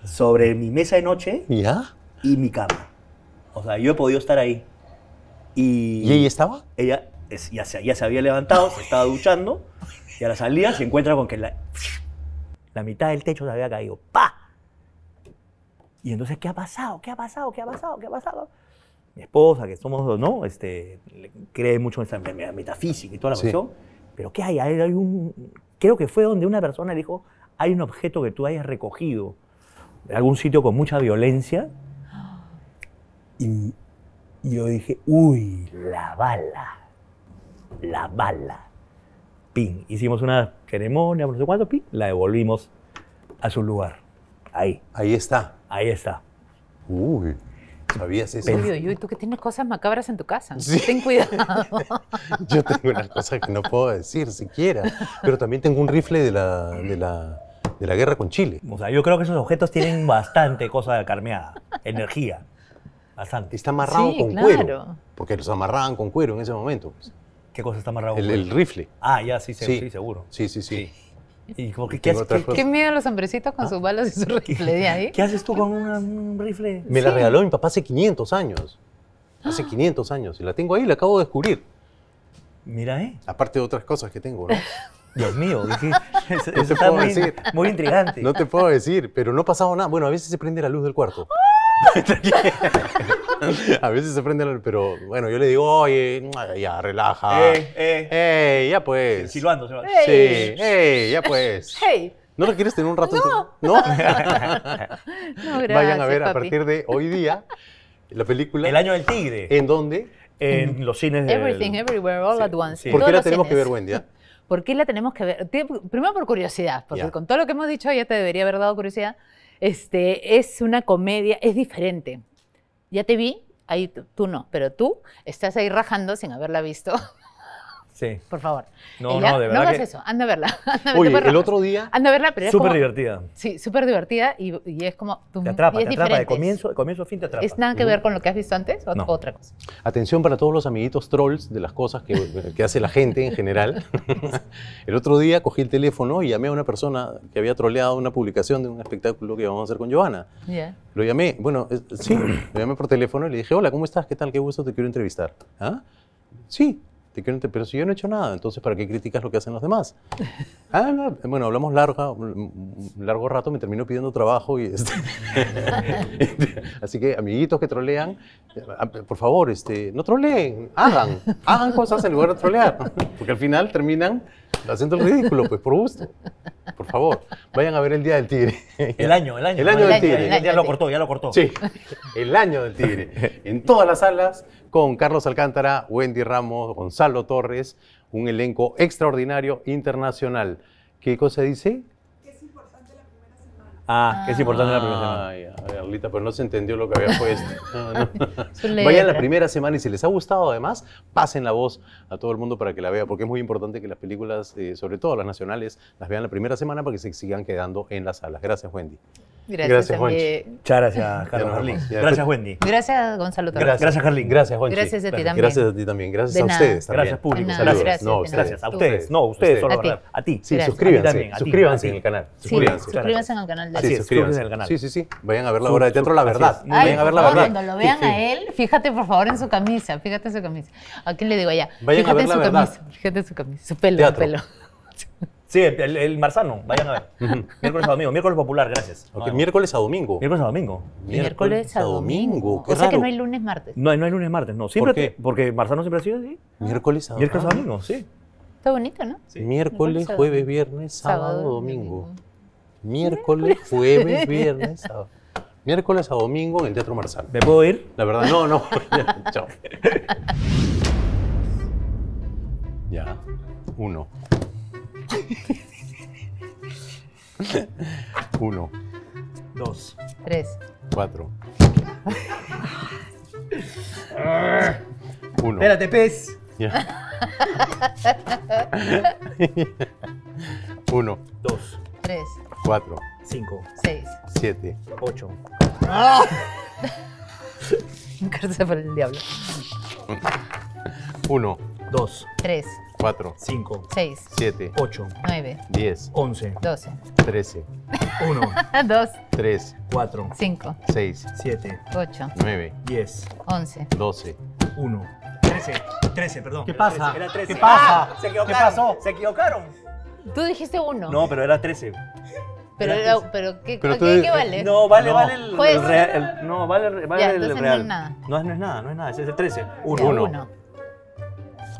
sobre mi mesa de noche y mi cama. O sea, yo he podido estar ahí. ¿Y, ¿Y ella estaba? Ella es, ya, se, ya se había levantado, se estaba duchando y a la salida se encuentra con que la, la mitad del techo se había caído. ¡Pah! Y entonces, ¿qué ha pasado? ¿Qué ha pasado? ¿Qué ha pasado? ¿Qué ha pasado? Mi esposa, que somos dos, ¿no? Este, cree mucho en esta metafísica y toda la cuestión. Pero ¿qué hay? hay? un... Creo que fue donde una persona dijo, hay un objeto que tú hayas recogido de algún sitio con mucha violencia. Y, yo dije, uy, la bala, la bala. Ping. Hicimos una ceremonia, no sé cuánto, la devolvimos a su lugar. Ahí. está. Ahí está. Uy. ¿Sabías eso? ¿Y tú que tienes cosas macabras en tu casa. Sí. Ten cuidado. Yo tengo una cosa que no puedo decir siquiera. Pero también tengo un rifle de la, de la, guerra con Chile. O sea, yo creo que esos objetos tienen bastante cosa carmeada, energía. Bastante. Está amarrado con cuero. Porque los amarraban con cuero en ese momento. ¿Qué cosa está amarrado con cuero? El rifle. Ah, ya, sí, sí seguro. sí, sí. sí. Y ¿qué, haces, qué, los hombrecitos con ¿Ah? sus balas y su rifle de ahí. ¿Qué haces tú con un rifle? Me la regaló mi papá hace 500 años. Hace 500 años. Y la tengo ahí, la acabo de descubrir. Mira, ¿eh? Aparte de otras cosas que tengo, ¿no? Dios mío, dije, eso, muy, muy intrigante. No te puedo decir, pero no ha pasado nada. Bueno, a veces se prende la luz del cuarto. a veces se prende, pero bueno, yo le digo, oye, ya, relaja. Eh, eh. ya pues. Sí, ya pues. Hey, ¿No lo quieres tener un rato? No. ¿No? no, gracias, Vayan a ver a partir de hoy día la película. El año del tigre. En dónde? en los cines de. Everything, everywhere, all at once. ¿Por qué la tenemos que ver, Wendy? ¿Por qué la tenemos que ver? Primero por curiosidad, porque con todo lo que hemos dicho ya te debería haber dado curiosidad, este, es una comedia, es diferente. Ya te vi, ahí tú, no, pero tú estás ahí rajando sin haberla visto. Sí. Por favor. No, no, de verdad. No hagas eso, anda a verla. Oye, el otro día. Anda a verla, pero Súper divertida. Sí, súper divertida y, es como. te atrapa, te atrapa. De comienzo, comienzo a fin te atrapa. ¿Es nada que ver con lo que has visto antes o otra cosa? Atención para todos los amiguitos trolls de las cosas que, hace la gente en general. el otro día cogí el teléfono y llamé a una persona que había troleado una publicación de un espectáculo que íbamos a hacer con Giovanna. Ya. Lo llamé, bueno, sí, lo llamé por teléfono y le dije, hola, ¿cómo estás? ¿Qué tal? Qué gusto, te quiero entrevistar. ¿Ah? Sí, pero si yo no he hecho nada, entonces ¿para qué criticas lo que hacen los demás? Ah, bueno, hablamos larga, largo rato, me termino pidiendo trabajo y este, así que amiguitos que trolean, Ah, por favor, este, no troleen, hagan, hagan cosas en lugar de trolear, porque al final terminan haciendo el ridículo, pues por gusto. Por favor, vayan a ver el Día del Tigre. El año, el año. El año del Tigre. ya lo cortó, ya lo cortó. Sí, el año del Tigre. En todas las salas, con Carlos Alcántara, Wendy Ramos, Gonzalo Torres, un elenco extraordinario internacional. ¿Qué cosa dice? Ah, que es ah. importante la primera semana. Ay, pero no se entendió lo que había puesto. Vayan la primera semana y si les ha gustado además, pasen la voz a todo el mundo para que la vea, porque es muy importante que las películas, eh, sobre todo las nacionales, las vean la primera semana para que se sigan quedando en las salas. Gracias, Wendy. Gracias, gracias Muchas gracias, Carlos. Gracias, Wendy. Gracias, Gonzalo. Gracias, gracias Gracias, Juan. Gracias a ti también. Gracias a ti también. Gracias a ustedes también. Gracias, público. Saludos. Gracias, no, ustedes. gracias. A ustedes. No, ustedes, ¿verdad? A ti. Sí, suscríbanse. Suscríbanse en el canal. Suscríbanse. Sí, el canal Sí, suscríbanse al canal. Sí, sí, sí. Vayan a ver la obra de teatro La Verdad. Vayan a ver La Verdad. Cuando lo vean a él, fíjate, por favor, en su camisa. Fíjate en su camisa. aquí le digo allá? Fíjate su camisa. Fíjate en su camisa. Su pelo, su pelo. Sí, el, el, Marzano, vayan a ver. miércoles a domingo, miércoles popular, gracias. Okay, miércoles a domingo. Miércoles a domingo. Miércoles a domingo. Qué o sea que no hay lunes, martes. No, no hay lunes, martes, no. Siempre ¿Por porque Marzano siempre ha sido así. Miércoles a domingo. Miércoles a domingo, sí. Está bonito, ¿no? Sí. Miércoles, jueves, viernes, sábado, domingo. Miércoles, jueves, viernes, sábado. Miércoles a domingo en el Teatro Marzano. ¿Me puedo ir? La verdad, no, no. Chao. ya. Uno. Uno. Dos. Tres. Cuatro. Uno. Espérate, pez. Uno. Dos. Tres. Cuatro. Cinco. Seis. Siete. Ocho. Un carcel para el diablo. Uno. Dos. Tres. 4, 5, 6, 7, 8, 9, 10, 11, 12, 13, 1, 2, 3, 4, 5, 6, 7, 8, 9, 10, 11, 12, 1, 13, 13, perdón. ¿Qué pasa? Era 13. ¿Qué pasa? Ah, se ¿Qué pasó? Se equivocaron. Tú dijiste 1. No, pero era 13. Pero, era, eh, pero, ¿qué, vale? No, vale, vale el, real. no, vale, vale ya, el real. No es nada. No, es nada, no es nada. Es el 13. 1. 1.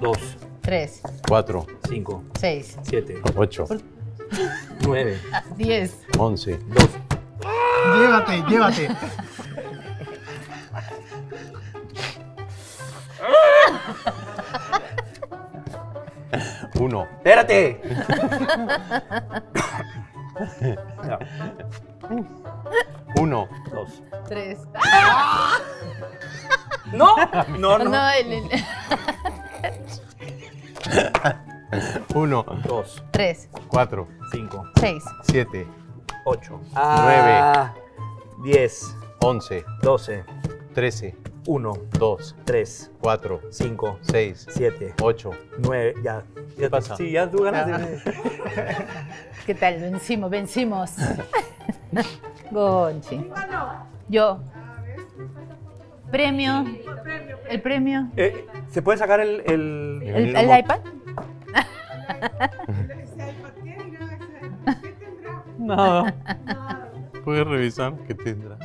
2. 3, 4, 5, 6, 7, 8, 9, 10, 11, 12. Llévate, llévate. Uno. ¡Espérate! No. Uno. Dos. Tres. ¡Ah! ¡No! No, no. no el, el... 1, 2, 3, 4, 5, 6, 7, 8, 9, 10, 11, 12, 13, 1, 2, 3, 4, 5, 6, 7, 8, 9, ya. ¿Qué ya, pasa? Sí, ya tú ganas. De... ¿Qué tal? Vencimos, vencimos. Gonchi. Yo. Premio. El premio. Eh, ¿Se puede sacar el, el, el, el iPad? no. Puedes revisar qué tendrá.